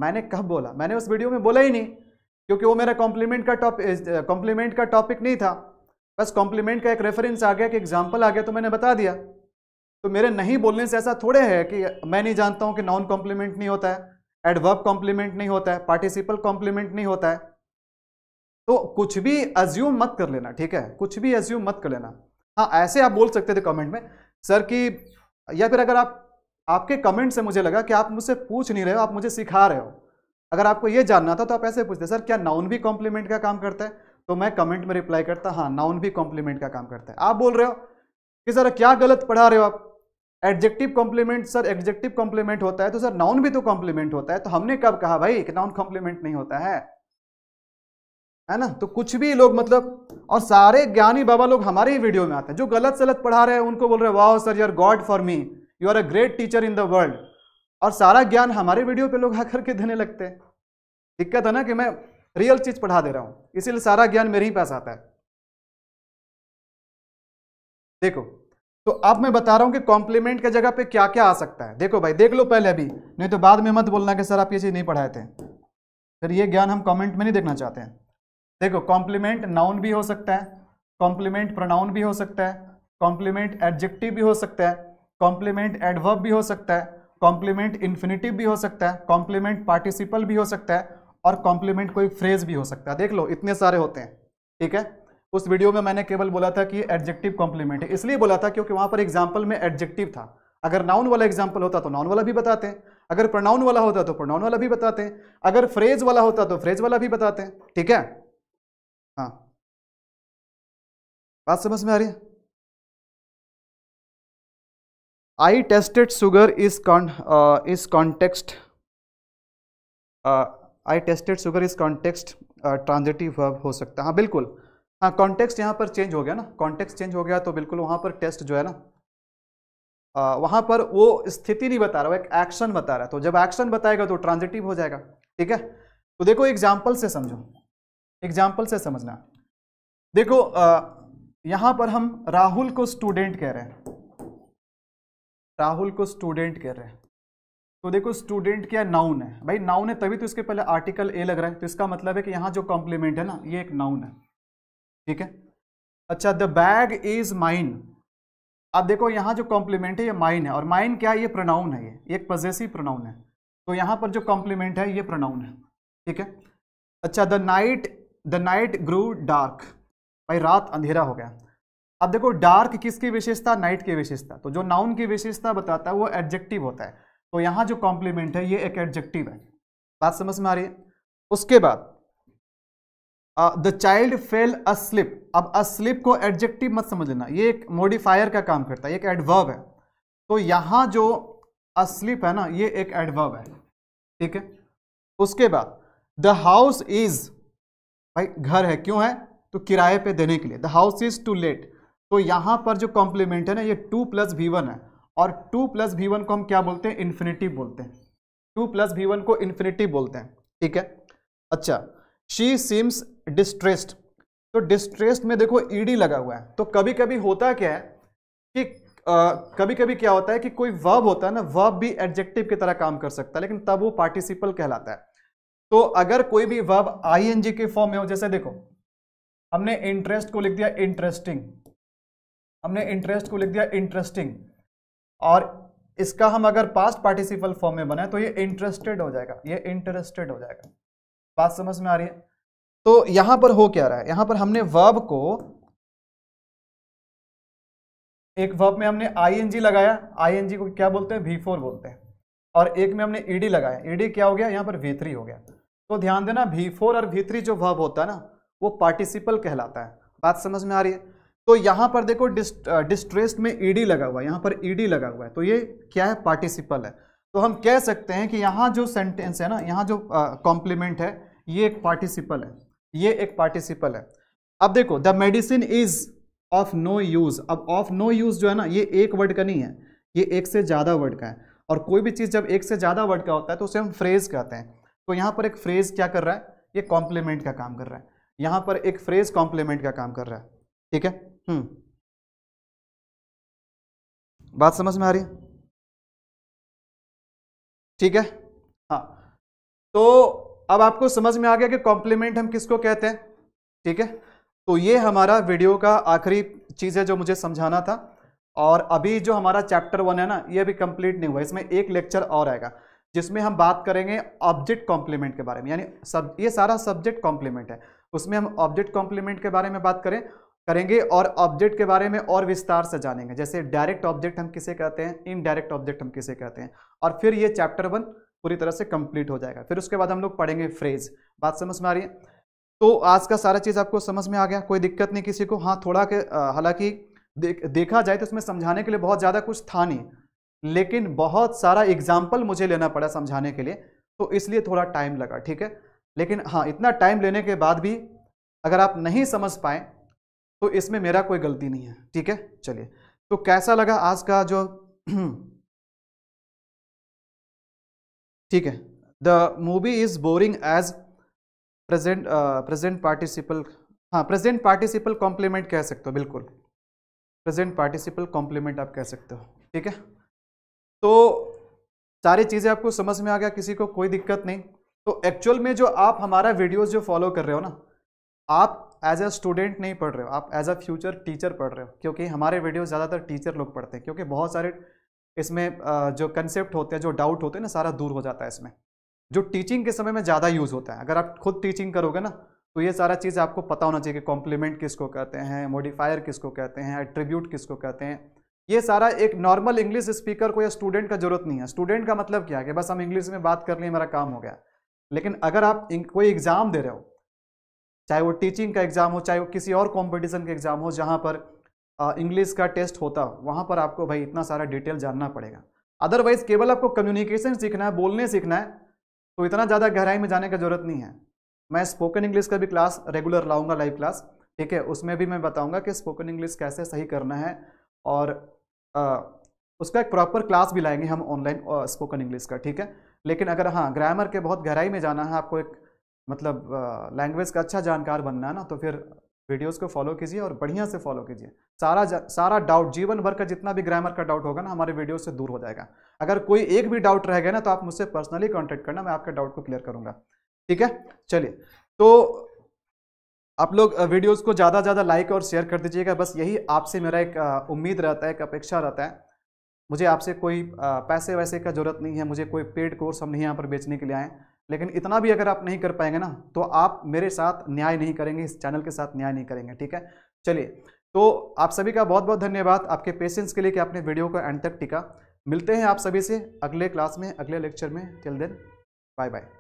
मैंने कब बोला मैंने उस वीडियो में बोला ही नहीं क्योंकि वो मेरा कॉम्प्लीमेंट का टॉपिक कॉम्प्लीमेंट का टॉपिक नहीं था बस कॉम्प्लीमेंट का एक रेफरेंस आ गया कि एग्जाम्पल आ गया तो मैंने बता दिया तो मेरे नहीं बोलने से ऐसा थोड़े है कि मैं नहीं जानता हूँ कि नॉन कॉम्प्लीमेंट नहीं होता है एडवर्ब कॉम्प्लीमेंट नहीं होता है पार्टिसिपल कॉम्प्लीमेंट नहीं होता है तो कुछ भी अज्यूम मत कर लेना ठीक है कुछ भी अज्यूम मत कर लेना हाँ ऐसे आप बोल सकते थे कमेंट में सर कि या फिर अगर आप आपके कमेंट से मुझे लगा कि आप मुझसे पूछ नहीं रहे हो आप मुझे सिखा रहे हो अगर आपको ये जानना था तो आप ऐसे पूछते सर क्या नाउन भी कॉम्प्लीमेंट का काम करता है तो मैं कमेंट में रिप्लाई करता हाँ नाउन भी कॉम्प्लीमेंट का काम करता है आप बोल रहे हो कि सर क्या गलत पढ़ा रहे हो आप adjective complement sir adjective complement होता है तो सर नाउन भी तो कॉम्प्लीमेंट होता है तो हमने कब कहा भाई कि नाउन कॉम्प्लीमेंट नहीं होता है है ना तो कुछ भी लोग मतलब और सारे ज्ञानी बाबा लोग हमारे ही वीडियो में आते हैं जो गलत सलत पढ़ा रहे हैं उनको बोल रहे वाह sir you are God for me you are a great teacher in the world और सारा ज्ञान हमारे वीडियो पे लोग आकर के देने लगते हैं दिक्कत है ना कि मैं रियल चीज पढ़ा दे रहा हूं इसीलिए सारा ज्ञान मेरे ही पास आता है देखो तो अब मैं बता रहा हूं कि कॉम्प्लीमेंट के जगह पे क्या क्या आ सकता है देखो भाई देख लो पहले अभी नहीं तो बाद में मत बोलना कि सर आप ये चीज नहीं पढ़ाए थे फिर ये ज्ञान हम कमेंट में नहीं देखना चाहते हैं देखो कॉम्प्लीमेंट नाउन भी हो सकता है कॉम्प्लीमेंट प्रोनाउन भी हो सकता है कॉम्प्लीमेंट एडजेक्टिव भी हो सकता है कॉम्प्लीमेंट एडवर्ब भी हो सकता है कॉम्प्लीमेंट इन्फिनेटिव भी हो सकता है कॉम्प्लीमेंट पार्टिसिपल भी हो सकता है और कॉम्प्लीमेंट कोई फ्रेज भी हो सकता है देख लो इतने सारे होते हैं ठीक है उस वीडियो में मैंने केवल बोला था कि एडजेक्टिव कॉम्प्लीमेंट है इसलिए बोला था क्योंकि वहां पर एग्जाम्पल में एडजेक्टिव था अगर नाउन वाला एग्जाम्पल होता तो नाउन वाला भी बताते हैं अगर प्रोनाउन वाला होता तो प्रोनाउन वाला भी बताते हैं अगर फ्रेज वाला होता तो फ्रेज वाला भी बताते हैं ठीक है हाँ बात समझ में आ रही है I tested sugar is con is context I tested sugar is context transitive verb हो सकता है हाँ बिल्कुल हाँ कॉन्टेक्स्ट यहाँ पर चेंज हो गया ना कॉन्टेक्स्ट चेंज हो गया तो बिल्कुल वहाँ पर टेस्ट जो है ना वहाँ पर वो स्थिति नहीं बता रहा वो एक एक्शन बता रहा है तो जब एक्शन बताएगा तो ट्रांजिटिव हो जाएगा ठीक है तो देखो एग्जाम्पल से समझो एग्जाम्पल से समझना देखो यहाँ पर हम राहुल को स्टूडेंट कह रहे हैं राहुल को स्टूडेंट कह रहे हैं तो देखो स्टूडेंट क्या नाउन है भाई नाउन है तभी तो इसके पहले आर्टिकल ए लग रहा है तो इसका मतलब है कि यहाँ जो कॉम्प्लीमेंट है ना ये एक नाउन है ठीक है अच्छा द बैग इज माइन अब देखो यहाँ जो कॉम्प्लीमेंट है ये माइन है और माइन क्या है ये प्रोनाउन है ये एक पजेसिव प्रोनाउन है तो यहाँ पर जो कॉम्प्लीमेंट है ये प्रोनाउन है ठीक है अच्छा the night the night grew dark भाई रात अंधेरा हो गया अब देखो डार्क किसकी विशेषता नाइट की विशेषता तो जो नाउन की विशेषता बताता है वो एडजेक्टिव होता है तो यहां जो कॉम्प्लीमेंट है ये एक एडजेक्टिव है बात समझ में आ रही है उसके बाद the child fell asleep अब अ स्लिप को एडजेक्टिव मत समझ लेना ये एक मोडिफायर का काम करता है एक एडवर्ब है तो यहां जो अ स्लिप है ना ये एक एडवर्ब है ठीक है उसके बाद द हाउस इज भाई घर है क्यों है तो किराए पे देने के लिए the house is to let तो यहां पर जो कॉम्प्लीमेंट है ना ये टू प्लस वी वन है और टू प्लस भी वन को हम क्या बोलते हैं इन्फिनिटी बोलते हैं टू प्लस भी वन को इन्फिनिटी बोलते हैं ठीक है अच्छा शी सीम्स डिस्ट्रेस्ड तो डिस्ट्रेस्ड में देखो ईडी लगा हुआ है तो कभी कभी होता क्या है कि आ, कभी कभी क्या होता है कि कोई वर्ब होता है ना वर्ब भी एडजेक्टिव की तरह काम कर सकता है लेकिन तब वो पार्टिसिपल कहलाता है तो अगर कोई भी वर्ब आईएनजी के फॉर्म में हो जैसे देखो हमने इंटरेस्ट को लिख दिया इंटरेस्टिंग हमने इंटरेस्ट को लिख दिया इंटरेस्टिंग और इसका हम अगर पास्ट पार्टिसिपल फॉर्म में बनाए तो ये इंटरेस्टेड हो जाएगा ये इंटरेस्टेड हो जाएगा बात समझ में आ रही है तो यहां पर हो क्या रहा है यहां पर हमने वर्ब को एक वर्ब में हमने आईएनजी लगाया आईएनजी को क्या बोलते हैं वी फोर बोलते हैं और एक में हमने ईडी लगाया ईडी क्या हो गया यहाँ पर वी थ्री हो गया तो ध्यान देना वी फोर और वी थ्री जो वर्ब होता है ना वो पार्टिसिपल कहलाता है बात समझ में आ रही है तो यहां पर देखो डिस्ट्रेस्ड में ईडी लगा हुआ है यहां पर ईडी लगा हुआ है तो ये क्या है पार्टिसिपल है तो हम कह सकते हैं कि यहां जो सेंटेंस है ना यहां जो कॉम्प्लीमेंट है ये एक पार्टिसिपल है ये एक पार्टिसिपल है अब देखो the medicine is of no use अब ऑफ नो यूज़ जो है ना ये एक वर्ड का नहीं है ये एक से ज़्यादा वर्ड का है और कोई भी चीज़ जब एक से ज़्यादा वर्ड का होता है तो उसे हम फ्रेज़ कहते हैं तो यहां पर एक फ्रेज़ क्या कर रहा है ये कॉम्प्लीमेंट का काम कर रहा है यहां पर एक फ्रेज़ कॉम्प्लीमेंट का काम कर रहा है ठीक है हम्म बात समझ में आ रही है ठीक है हाँ तो अब आपको समझ में आ गया कि कॉम्प्लीमेंट हम किसको कहते हैं ठीक है तो ये हमारा वीडियो का आखिरी चीज़ है जो मुझे समझाना था और अभी जो हमारा चैप्टर वन है ना ये अभी कंप्लीट नहीं हुआ इसमें एक लेक्चर और आएगा जिसमें हम बात करेंगे ऑब्जेक्ट कॉम्प्लीमेंट के बारे में यानी सब ये सारा सब्जेक्ट कॉम्प्लीमेंट है उसमें हम ऑब्जेक्ट कॉम्प्लीमेंट के बारे में बात करें करेंगे और ऑब्जेक्ट के बारे में और विस्तार से जानेंगे जैसे डायरेक्ट ऑब्जेक्ट हम किसे कहते हैं इनडायरेक्ट ऑब्जेक्ट हम किसे कहते हैं और फिर ये चैप्टर वन पूरी तरह से कंप्लीट हो जाएगा फिर उसके बाद हम लोग पढ़ेंगे फ्रेज बात समझ में आ रही है तो आज का सारा चीज़ आपको समझ में आ गया कोई दिक्कत नहीं किसी को हाँ थोड़ा के हालांकि देख, देखा जाए तो उसमें समझाने के लिए बहुत ज़्यादा कुछ था नहीं लेकिन बहुत सारा एग्जाम्पल मुझे लेना पड़ा समझाने के लिए तो इसलिए थोड़ा टाइम लगा ठीक है लेकिन हाँ इतना टाइम लेने के बाद भी अगर आप नहीं समझ पाएँ तो इसमें मेरा कोई गलती नहीं है ठीक है चलिए तो कैसा लगा आज का जो ठीक है the movie is boring as present present participle हाँ प्रेजेंट पार्टिसिपल कॉम्प्लीमेंट कह सकते हो बिल्कुल प्रेजेंट पार्टिसिपल कॉम्प्लीमेंट आप कह सकते हो ठीक है तो सारी चीज़ें आपको समझ में आ गया किसी को कोई दिक्कत नहीं तो एक्चुअल में जो आप हमारा वीडियोस जो फॉलो कर रहे हो ना आप एज अ स्टूडेंट नहीं पढ़ रहे हो आप एज अ फ्यूचर टीचर पढ़ रहे हो क्योंकि हमारे वीडियो ज़्यादातर टीचर लोग पढ़ते हैं क्योंकि बहुत सारे इसमें जो कंसेप्ट होते हैं जो डाउट होते हैं ना सारा दूर हो जाता है इसमें जो टीचिंग के समय में ज़्यादा यूज़ होता है अगर आप खुद टीचिंग करोगे ना तो ये सारा चीज़ आपको पता होना चाहिए कि कॉम्प्लीमेंट किसको कहते हैं मॉडिफायर किसको कहते हैं एट्रीब्यूट किसको कहते हैं ये सारा एक नॉर्मल इंग्लिश स्पीकर को या स्टूडेंट का जरूरत नहीं है स्टूडेंट का मतलब क्या है कि बस हम इंग्लिश में बात कर लें मेरा काम हो गया लेकिन अगर आप कोई एग्ज़ाम दे रहे हो चाहे वो टीचिंग का एग्ज़ाम हो चाहे वो किसी और कॉम्पिटिशन का एग्ज़ाम हो जहाँ पर इंग्लिश का टेस्ट होता हो वहाँ पर आपको भाई इतना सारा डिटेल जानना पड़ेगा अदरवाइज़ केवल आपको कम्युनिकेशन सीखना है बोलने सीखना है तो इतना ज़्यादा गहराई में जाने का जरूरत नहीं है मैं स्पोकन इंग्लिश का भी क्लास रेगुलर लाऊंगा लाइव क्लास ठीक है उसमें भी मैं बताऊंगा कि स्पोकन इंग्लिश कैसे सही करना है और आ, उसका एक प्रॉपर क्लास भी लाएंगे हम ऑनलाइन स्पोकन इंग्लिश का ठीक है लेकिन अगर हाँ ग्रामर के बहुत गहराई में जाना है आपको एक मतलब लैंग्वेज का अच्छा जानकार बनना है ना तो फिर वीडियोस को फॉलो कीजिए और बढ़िया से फॉलो कीजिए सारा सारा डाउट जीवन भर का जितना भी ग्रामर का डाउट होगा ना हमारे वीडियो से दूर हो जाएगा अगर कोई एक भी डाउट रह गया ना तो आप मुझसे पर्सनली कॉन्टेक्ट करना मैं आपके डाउट को क्लियर करूँगा ठीक है चलिए तो आप लोग वीडियोज़ को ज़्यादा ज़्यादा लाइक और शेयर कर दीजिएगा बस यही आपसे मेरा एक उम्मीद रहता है एक अपेक्षा रहता है मुझे आपसे कोई पैसे वैसे का जरूरत नहीं है मुझे कोई पेड कोर्स हम नहीं यहाँ पर बेचने के लिए आए लेकिन इतना भी अगर आप नहीं कर पाएंगे ना तो आप मेरे साथ न्याय नहीं करेंगे इस चैनल के साथ न्याय नहीं करेंगे ठीक है चलिए तो आप सभी का बहुत बहुत धन्यवाद आपके पेशेंस के लिए कि आपने वीडियो को एंड तक टिका मिलते हैं आप सभी से अगले क्लास में अगले लेक्चर में टिल देन बाय बाय